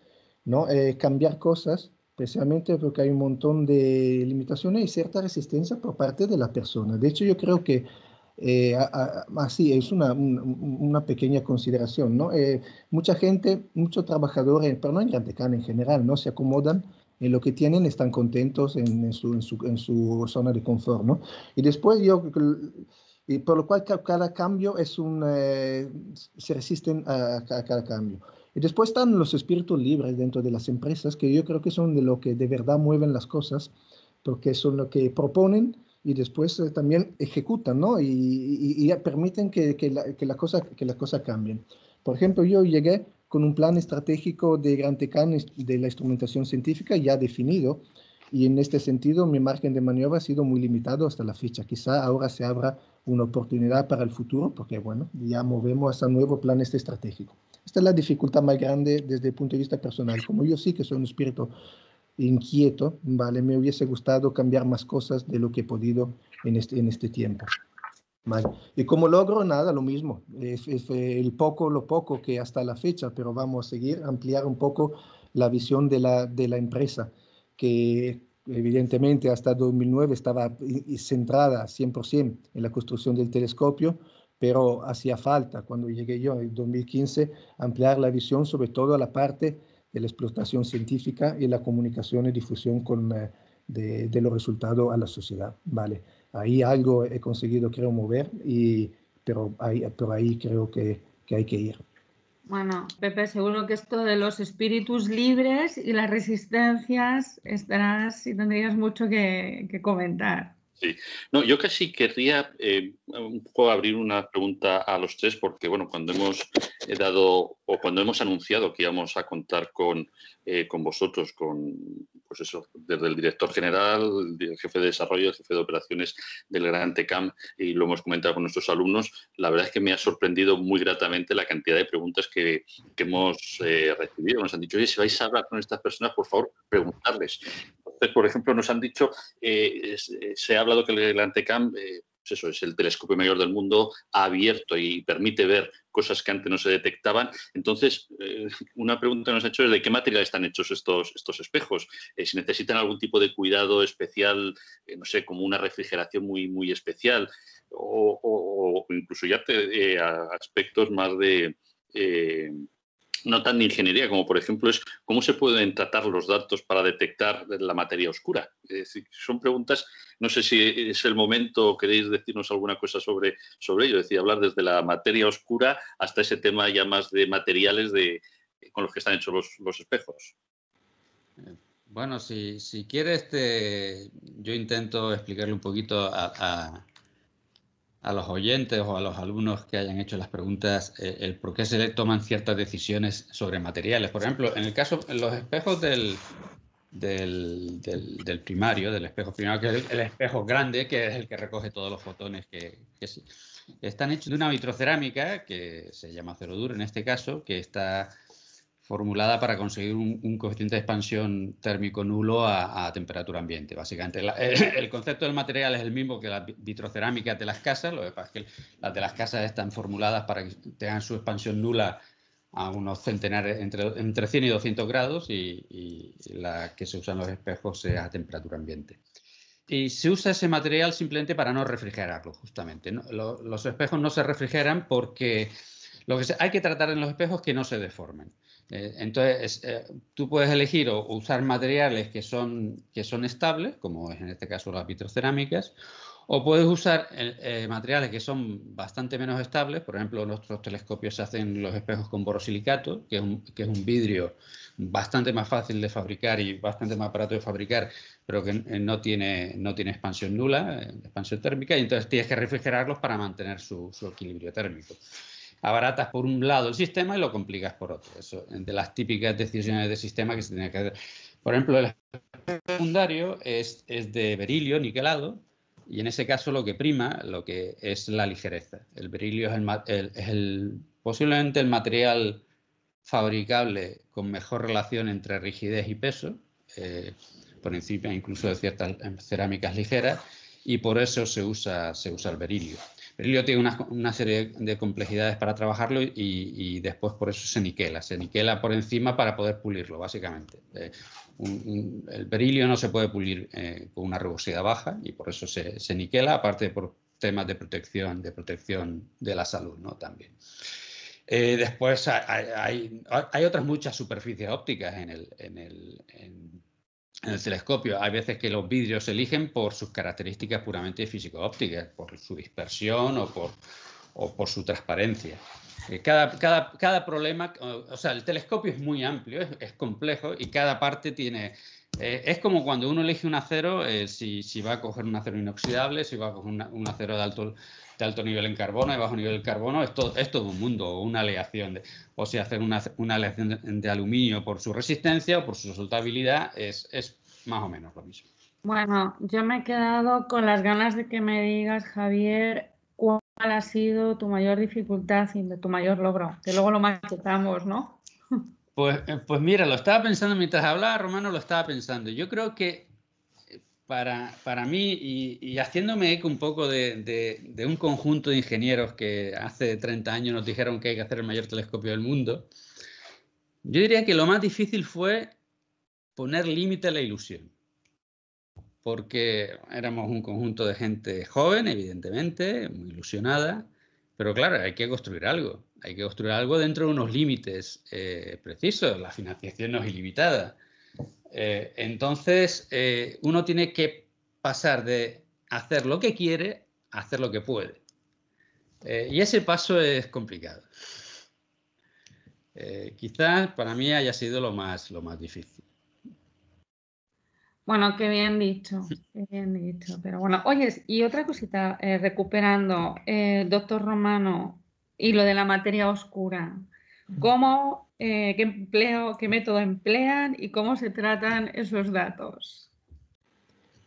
B: ¿no? Eh, cambiar cosas, especialmente porque hay un montón de limitaciones y cierta resistencia por parte de la persona. De hecho, yo creo que eh, así es una, pequeña consideración, ¿no? mucha gente, muchos trabajadores, pero no en Grande Cana en general, ¿no? Se acomodan en lo que tienen están contentos en, su, en, su, en su, zona de confort, Y después yo y por lo cual cada cambio es un, eh, se resisten a, cada cambio. Y después están los espíritus libres dentro de las empresas, que yo creo que son de lo que de verdad mueven las cosas, porque son lo que proponen y después eh, también ejecutan, ¿no? Y, permiten que, que, la, que, la cosa, que las cosas cambien. Por ejemplo, yo llegué con un plan estratégico de Gran de la instrumentación científica ya definido y en este sentido mi margen de maniobra ha sido muy limitado hasta la fecha. Quizá ahora se abra una oportunidad para el futuro porque, bueno, ya movemos a nuevo plan este estratégico. Esta es la dificultad más grande desde el punto de vista personal. Como yo sí que soy un espíritu inquieto, ¿vale? Me hubiese gustado cambiar más cosas de lo que he podido en este, este tiempo. Y como logro, nada, lo mismo. Eh, el poco, lo poco que hasta la fecha, pero vamos a seguir, ampliar un poco la visión de la, de la empresa, que evidentemente hasta 2009 estaba centrada 100% en la construcción del telescopio, pero hacía falta, cuando llegué yo en 2015, ampliar la visión sobre todo a la parte de la explotación científica y la comunicación y difusión con, eh, de, de los resultados a la sociedad. Vale ahí algo he conseguido, creo, mover, y, pero ahí, pero ahí creo que, hay que ir.
E: Bueno, Pepe, seguro que esto de los espíritus libres y las resistencias estarás y tendrías mucho que, comentar.
D: Sí, no, yo casi querría eh, abrir una pregunta a los tres, porque bueno, cuando hemos dado o cuando hemos anunciado que íbamos a contar con, eh, con vosotros, con pues eso, desde el director general, el jefe de desarrollo, el jefe de operaciones del Gran TECAM, y lo hemos comentado con nuestros alumnos, la verdad es que me ha sorprendido muy gratamente la cantidad de preguntas que, hemos eh, recibido. Nos han dicho, oye, si vais a hablar con estas personas, por favor, preguntarles. Entonces, por ejemplo, nos han dicho, eh, eh, se ha hablado que el Gran TECAM eso es el telescopio mayor del mundo, abierto y permite ver cosas que antes no se detectaban. Entonces, eh, una pregunta que nos ha hecho es de qué material están hechos estos, estos espejos. Eh, si necesitan algún tipo de cuidado especial, eh, no sé, como una refrigeración muy, muy especial, o, incluso ya aspectos más de no tan de ingeniería como, por ejemplo, es cómo se pueden tratar los datos para detectar la materia oscura. son preguntas, no sé si es el momento, queréis decirnos alguna cosa sobre, sobre ello, es decir, hablar desde la materia oscura hasta ese tema ya más de materiales de, con los que están hechos los, espejos.
F: Bueno, si, si quieres, yo intento explicarle un poquito a, a los oyentes o a los alumnos que hayan hecho las preguntas eh, el por qué se toman ciertas decisiones sobre materiales. Por ejemplo, en el caso, de los espejos del, del, del, primario, del espejo primario, que es el, espejo grande, que es el que recoge todos los fotones que, están hechos de una vitrocerámica que se llama duro en este caso, que está formulada para conseguir un, coeficiente de expansión térmico nulo a, temperatura ambiente, básicamente. el, concepto del material es el mismo que las vitrocerámicas de las casas, lo que pasa es que las de las casas están formuladas para que tengan su expansión nula a unos centenares, entre, entre 100 y 200 grados, y, la que se usan los espejos es a temperatura ambiente. Y se usa ese material simplemente para no refrigerarlo, justamente. los espejos no se refrigeran porque lo que hay que tratar en los espejos que no se deformen. Eh, entonces, eh, tú puedes elegir o usar materiales que son, que son estables, como es en este caso las vitrocerámicas, o puedes usar eh, materiales que son bastante menos estables, por ejemplo, nuestros telescopios se hacen los espejos con borosilicato, que es, un, vidrio bastante más fácil de fabricar y bastante más barato de fabricar, pero que no tiene, expansión nula, expansión térmica, y entonces tienes que refrigerarlos para mantener su equilibrio térmico abaratas por un lado el sistema y lo complicas por otro. Eso, de las típicas decisiones de sistema que se tienen que hacer. Por ejemplo, el secundario es, es de berilio niquelado, y en ese caso lo que prima lo que es la ligereza. El berilio es, el, es el, posiblemente el material fabricable con mejor relación entre rigidez y peso, eh, por encima incluso de ciertas cerámicas ligeras, y por eso se usa, se usa el berilio perilio tiene una, serie de complejidades para trabajarlo y, después por eso se niquela. Se niquela por encima para poder pulirlo, básicamente. Eh, el perilio no se puede pulir eh, con una rugosidad baja y por eso se, se, niquela, aparte por temas de protección, de protección de la salud, ¿no? También. Eh, después hay, otras muchas superficies ópticas en el, en en el telescopio. Hay veces que los vidrios se eligen por sus características puramente físico-ópticas, por su dispersión o por, o por su transparencia. Eh, cada, cada, cada, problema, o sea, el telescopio es muy amplio, es, complejo y cada parte tiene eh, es como cuando uno elige un acero, eh, si, va a coger un acero inoxidable, si va a coger un acero de alto, de alto nivel en carbono, y bajo nivel en carbono, es todo, es todo un mundo, una aleación. o si hacer una, una aleación de, aluminio por su resistencia o por su soltabilidad es, más o menos lo mismo.
E: Bueno, yo me he quedado con las ganas de que me digas, Javier, cuál ha sido tu mayor dificultad y tu mayor logro, que luego lo machetamos, ¿no?
F: *laughs* Pues, eh, pues, mira, lo estaba pensando mientras hablaba, Romano lo estaba pensando. Yo creo que eh, para, mí, y, haciéndome eco un poco de, de, un conjunto de ingenieros que hace 30 años nos dijeron que hay que hacer el mayor telescopio del mundo, yo diría que lo más difícil fue poner límite a la ilusión. Porque éramos un conjunto de gente joven, evidentemente, muy ilusionada, pero claro, hay que construir algo hay que construir algo dentro de unos límites eh, precisos, la financiación no es ilimitada. Eh, entonces, eh, uno tiene que pasar de hacer lo que quiere a hacer lo que puede. y ese paso es complicado. quizás para mí haya sido lo más, lo más difícil.
E: Bueno, qué bien dicho, Pero bueno, oye, y otra cosita, recuperando, doctor Romano, y lo de la materia oscura. ¿Cómo, eh, qué empleo, qué método emplean y cómo se tratan esos datos?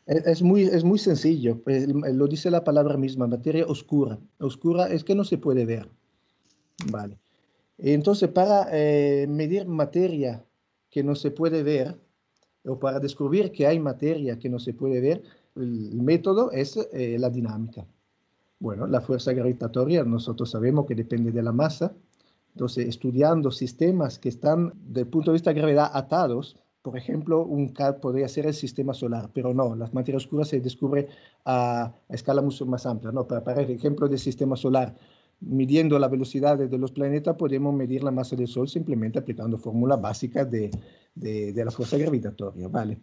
B: Es muy, es muy sencillo, pues, lo dice la palabra misma, materia oscura. Oscura es que no se puede ver. Vale. Entonces, para eh, medir materia que no se puede ver, o para descubrir que hay materia que no se puede ver, el método es eh, la dinámica. Bueno, la fuerza gravitatoria nosotros sabemos que depende de la masa, entonces estudiando sistemas que están del punto de vista de gravedad atados, por ejemplo, un CAD podría ser el sistema solar, pero no, La materia oscura se descubre a, escala mucho más amplia. ¿no? Para, para el ejemplo del sistema solar, midiendo la velocidad de los planetas, podemos medir la masa del Sol simplemente aplicando fórmulas básicas de, de, la fuerza gravitatoria, ¿vale?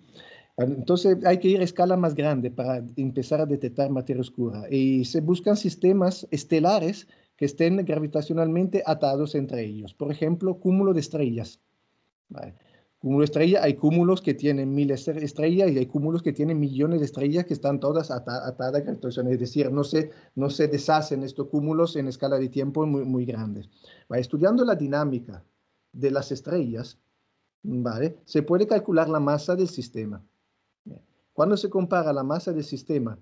B: Entonces hay que ir a escala más grande para empezar a detectar materia oscura y se buscan sistemas estelares que estén gravitacionalmente atados entre ellos. Por ejemplo, cúmulo de estrellas. Cúmulo de estrellas, hay cúmulos que tienen miles de estrellas y hay cúmulos que tienen millones de estrellas que están todas atadas atadas Es decir, no se, no se deshacen estos cúmulos en escala de tiempo muy, muy grandes. Estudiando la dinámica de las estrellas, se puede calcular la masa del sistema. Cuando se compara la masa del sistema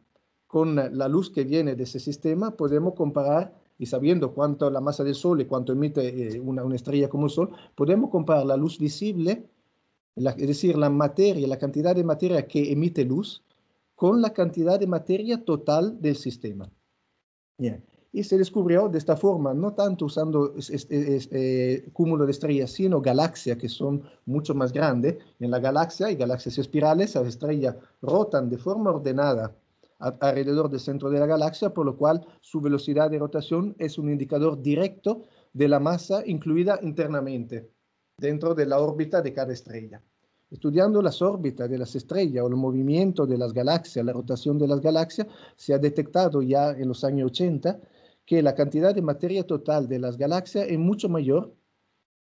B: con la luz que viene de ese sistema, podemos comparar, y sabiendo cuánto la masa del Sol y cuánto emite eh, una, estrella como el Sol, podemos comparar la luz visible, es decir, la materia, la cantidad de materia que emite luz, con la cantidad de materia total del sistema. Bien y se descubrió de esta forma, no tanto usando este, cúmulo de estrellas, sino galaxias que son mucho más grandes. En la galaxia y galaxias espirales, las estrellas rotan de forma ordenada alrededor del centro de la galaxia, por lo cual su velocidad de rotación es un indicador directo de la masa incluida internamente dentro de la órbita de cada estrella. Estudiando las órbitas de las estrellas o el movimiento de las galaxias, la rotación de las galaxias, se ha detectado ya en los años 80 que la cantidad de materia total de las galaxias es mucho mayor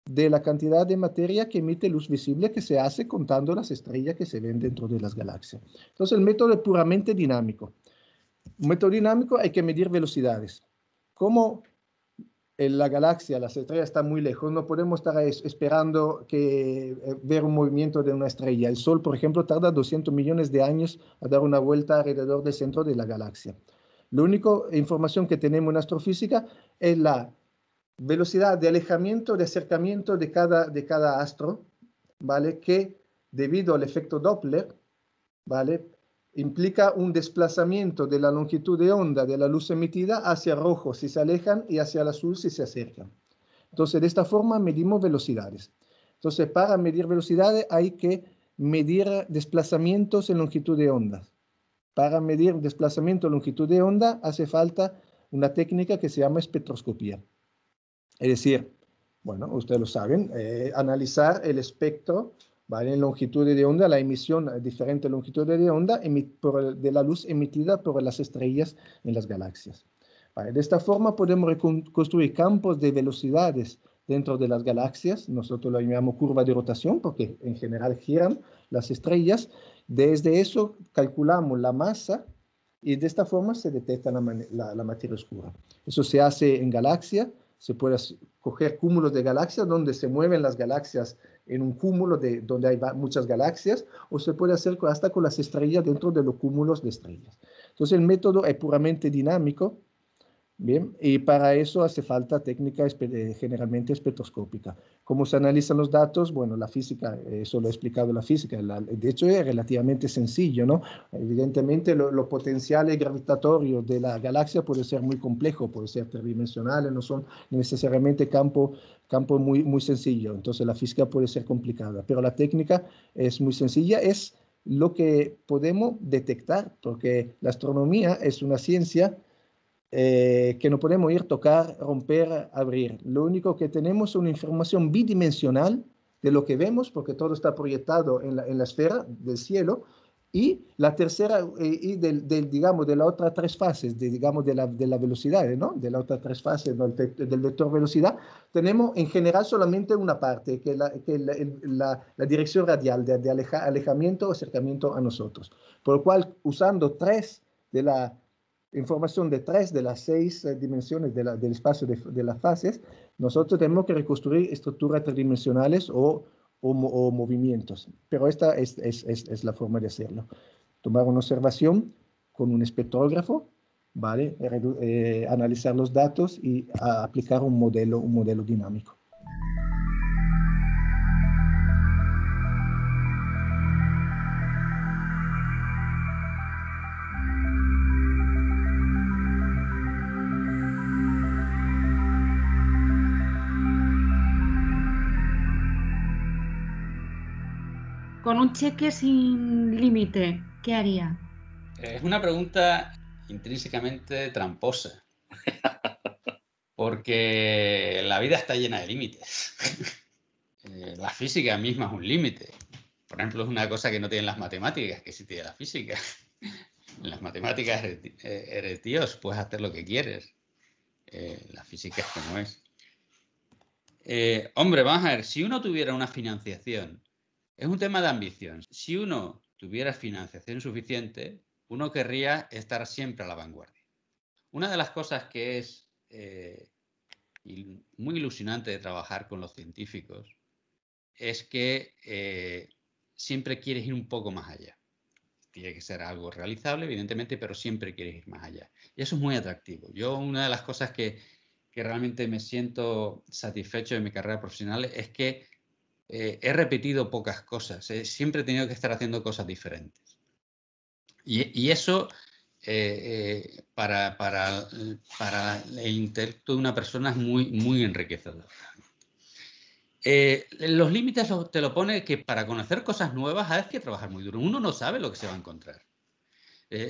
B: de la cantidad de materia que emite luz visible que se hace contando las estrellas que se ven dentro de las galaxias. Entonces el método es puramente dinámico. Un método dinámico hay que medir velocidades. Como en la galaxia, las estrellas están muy lejos, no podemos estar esperando que, eh, ver un movimiento de una estrella. El Sol, por ejemplo, tarda 200 millones de años a dar una vuelta alrededor del centro de la galaxia. La única información que tenemos en astrofísica es la velocidad de alejamiento, de acercamiento de cada, de cada astro, ¿vale? Que debido al efecto Doppler, ¿vale? Implica un desplazamiento de la longitud de onda de la luz emitida hacia rojo si se alejan y hacia el azul si se acercan. Entonces, de esta forma medimos velocidades. Entonces, para medir velocidades hay que medir desplazamientos en longitud de ondas. Para medir desplazamiento longitud de onda hace falta una técnica que se llama espectroscopía. Es decir, bueno, ustedes lo saben, eh, analizar el espectro ¿vale? en longitud de onda, la emisión a eh, diferente longitud de onda de la luz emitida por las estrellas en las galaxias. De esta forma podemos reconstruir campos de velocidades dentro de las galaxias, nosotros lo llamamos curva de rotación porque en general giran las estrellas, desde eso calculamos la masa y de esta forma se detecta la, materia oscura. Eso se hace en galaxias, se puede coger cúmulos de galaxias donde se mueven las galaxias en un cúmulo de, donde hay muchas galaxias, o se puede hacer hasta con las estrellas dentro de los cúmulos de estrellas. Entonces el método es puramente dinámico, Bien, y para eso hace falta técnica eh, generalmente espectroscópica. ¿Cómo se analizan los datos? Bueno, la física, eso lo ha explicado la física, de hecho es relativamente sencillo, ¿no? Evidentemente los potenciales gravitatorios de la galaxia puede ser muy complejo, puede ser tridimensionales, no son necesariamente campo, campo muy, muy sencillo, entonces la física puede ser complicada, pero la técnica es muy sencilla, es lo que podemos detectar, porque la astronomía es una ciencia eh, que no podemos ir, tocar, romper, abrir. Lo único que tenemos es una información bidimensional de lo que vemos, porque todo está proyectado en la, esfera del cielo, y la tercera, eh, y del, digamos, de la otra tres fases, de, digamos, de la, de la velocidad, ¿no? De la otra tres fases del vector velocidad, tenemos en general solamente una parte, que la, que la, dirección radial de, alejamiento o acercamiento a nosotros. Por lo cual, usando tres de la información de tres de las seis eh, dimensiones del espacio de, las fases, nosotros tenemos que reconstruir estructuras tridimensionales o, o, movimientos. Pero esta es, la forma de hacerlo. Tomar una observación con un espectrógrafo, ¿vale? Eh, eh, analizar los datos y aplicar un modelo, un modelo dinámico.
E: un cheque sin límite, ¿qué haría?
F: Es una pregunta intrínsecamente tramposa. *laughs* Porque la vida está llena de límites. *laughs* Eh, la física misma es un límite. Por ejemplo, es una cosa que no tienen las matemáticas, que sí tiene la física.
C: En
F: *laughs* las matemáticas eh, eres, Dios, puedes hacer lo que quieres. Eh, la física es como es. hombre, vamos a ver, si uno tuviera una financiación es un tema de ambición. Si uno tuviera financiación suficiente, uno querría estar siempre a la vanguardia. Una de las cosas que es eh, muy ilusionante de trabajar con los científicos es que eh, siempre quieres ir un poco más allá. Tiene que ser algo realizable, evidentemente, pero siempre quieres ir más allá. Y eso es muy atractivo. Yo una de las cosas que, que realmente me siento satisfecho en mi carrera profesional es que eh, he repetido pocas cosas, eh, siempre he tenido que estar haciendo cosas diferentes. Y, eso eh, para, el intelecto de una persona es muy, muy enriquecedor. los límites te lo pone que para conocer cosas nuevas hay que trabajar muy duro. Uno no sabe lo que se va a encontrar.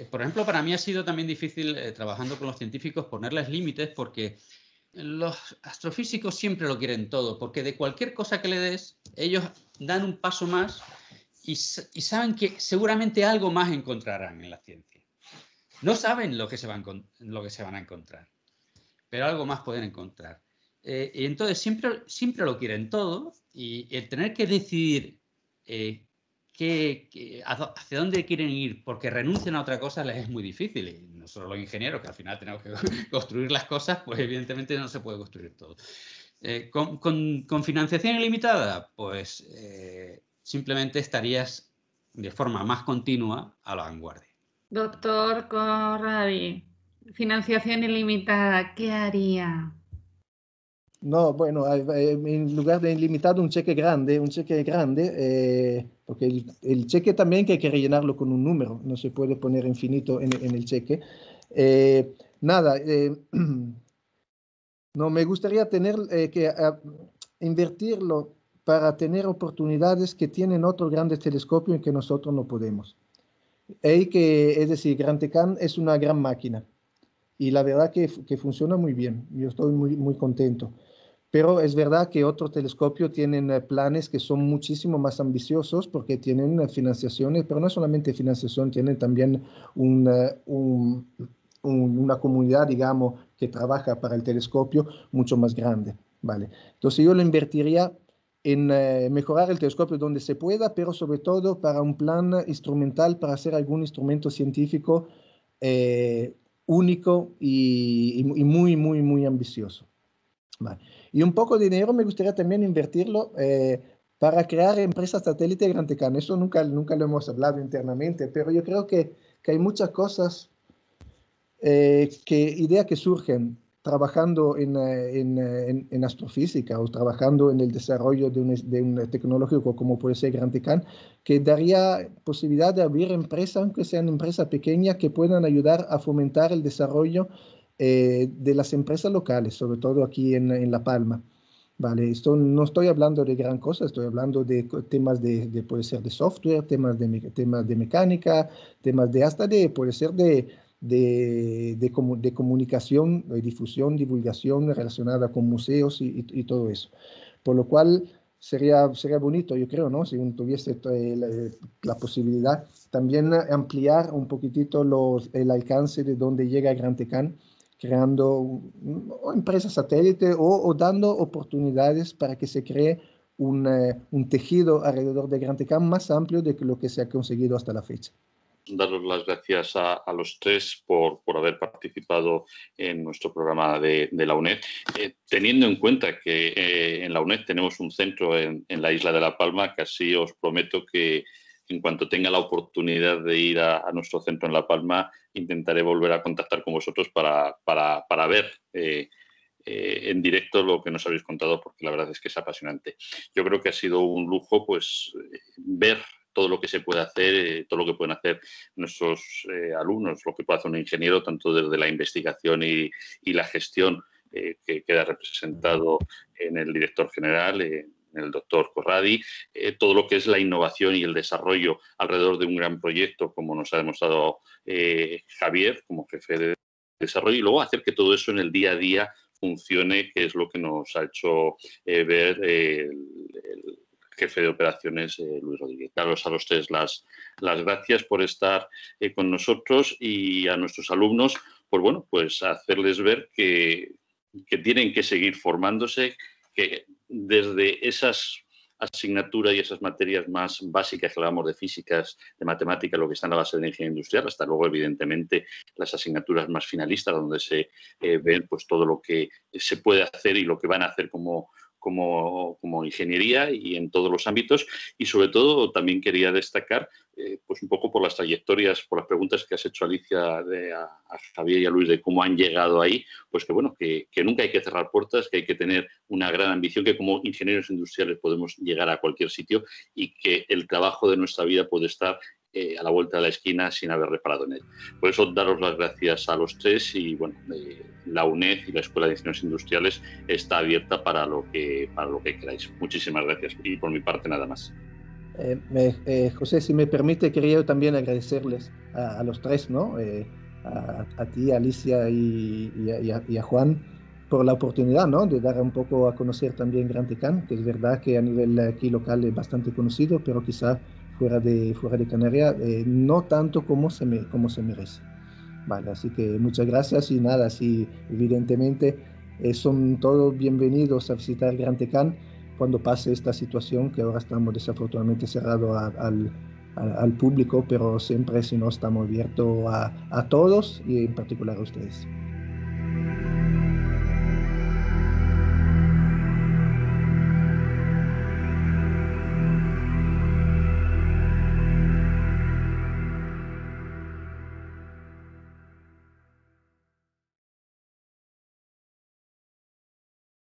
F: por ejemplo, para mí ha sido también difícil trabajando con los científicos ponerles límites porque los astrofísicos siempre lo quieren todo, porque de cualquier cosa que le des, ellos dan un paso más y, saben que seguramente algo más encontrarán en la ciencia. No saben lo que se van, lo que se van a encontrar, pero algo más pueden encontrar. Eh, y entonces siempre, siempre lo quieren todo y el tener que decidir eh, qué, hacia dónde quieren ir porque renuncian a otra cosa les es muy difícil nosotros los ingenieros, que al final tenemos que *laughs* construir las cosas, pues evidentemente no se puede construir todo. Eh, con, financiación ilimitada, pues eh, simplemente estarías de forma más continua a la vanguardia.
E: Doctor Corradi, financiación ilimitada, ¿qué haría?
B: No, bueno, en lugar de ilimitado, un cheque grande, un cheque grande. Eh, porque el, cheque también que hay que rellenarlo con un número, no se puede poner infinito en, el cheque. Eh, nada, eh, *clears throat* no me gustaría tener eh, que ah, invertirlo para tener oportunidades que tienen otros grandes telescopios en que nosotros no podemos. que, es decir, Tecan es una gran máquina y la verdad que, que funciona muy bien. Yo estoy muy, muy contento. Pero es verdad que otros telescopios tienen eh, planes que son muchísimo más ambiciosos porque tienen eh, financiaciones, pero no solamente financiación, tienen también una, eh, un, una comunidad, digamos, que trabaja para el telescopio mucho más grande. ¿vale? Entonces yo lo invertiría en mejorar el telescopio donde se pueda, pero sobre todo para un plan instrumental, para hacer algún instrumento científico único y muy, muy, muy ambicioso. Y un poco de dinero me gustaría también invertirlo eh, para crear empresas satélite de Gran Eso nunca, nunca lo hemos hablado internamente, pero yo creo que, que hay muchas cosas, eh, que ideas que surgen trabajando en, eh, en, en, astrofísica o trabajando en el desarrollo de un, de tecnológico como puede ser Gran que daría posibilidad de abrir empresas, aunque sean empresas pequeñas, que puedan ayudar a fomentar el desarrollo eh, de las empresas locales, sobre todo aquí en, en La Palma. Vale, esto no estoy hablando de gran cosa, estoy hablando de temas de, de puede ser de software, temas de, temas de mecánica, temas de hasta de, puede ser de, de, de, de comunicación, de difusión, divulgación relacionada con museos y, y, todo eso. Por lo cual sería, sería bonito, yo creo, ¿no? Si uno tuviese eh, la, posibilidad, también ampliar un poquitito los, el alcance de donde llega Gran Tecán creando empresas o empresa satélite o, dando oportunidades para que se cree un, eh, un tejido alrededor de Gran Tecán más amplio de lo que se ha conseguido hasta la fecha
D: daros las gracias a, los tres por, por, haber participado en nuestro programa de, de la UNED, eh, teniendo en cuenta que eh, en la UNED tenemos un centro en, en, la isla de La Palma que así os prometo que en cuanto tenga la oportunidad de ir a, nuestro centro en La Palma, intentaré volver a contactar con vosotros para, para, ver eh, eh, en directo lo que nos habéis contado, porque la verdad es que es apasionante. Yo creo que ha sido un lujo pues, eh, ver todo lo que se puede hacer, todo lo que pueden hacer nuestros alumnos, lo que puede hacer un ingeniero, tanto desde la investigación y la gestión que queda representado en el director general el doctor Corradi, eh, todo lo que es la innovación y el desarrollo alrededor de un gran proyecto, como nos ha demostrado eh, Javier como jefe de desarrollo, y luego hacer que todo eso en el día a día funcione, que es lo que nos ha hecho eh, ver el, jefe de operaciones, Luis Rodríguez. Daros a los tres las, las gracias por estar con nosotros y a nuestros alumnos, pues bueno, pues hacerles ver que, que tienen que seguir formándose, que desde esas asignaturas y esas materias más básicas que hablamos de físicas, de matemáticas, lo que está en la base de la ingeniería industrial, hasta luego, evidentemente, las asignaturas más finalistas, donde se eh, ve ven pues, todo lo que se puede hacer y lo que van a hacer como, como, ingeniería y en todos los ámbitos. Y sobre todo también quería destacar, eh, pues un poco por las trayectorias, por las preguntas que has hecho Alicia de, a, Javier y a Luis de cómo han llegado ahí, pues que bueno, que, que, nunca hay que cerrar puertas, que hay que tener una gran ambición, que como ingenieros industriales podemos llegar a cualquier sitio y que el trabajo de nuestra vida puede estar eh, a la vuelta de la esquina sin haber reparado en él. Por eso daros las gracias a los tres y bueno, la UNED y la Escuela de Ingenieros Industriales está abierta para lo que, para lo que queráis. Muchísimas gracias y por mi parte nada más.
B: Eh, eh, José, si me permite, quería también agradecerles a, los tres, ¿no? A, ti, Alicia y, a, Juan por la oportunidad ¿no? de dar un poco a conocer también Gran que es verdad que a nivel aquí local es bastante conocido, pero quizá fuera de, fuera de Canarias, eh, no tanto como se, me, como se merece. Vale, así que muchas gracias y nada, evidentemente eh, son todos bienvenidos a visitar Gran Tecán cuando pase esta situación que ahora estamos desafortunadamente cerrados al, al, público, pero siempre si no estamos abiertos a, a todos y en particular a ustedes.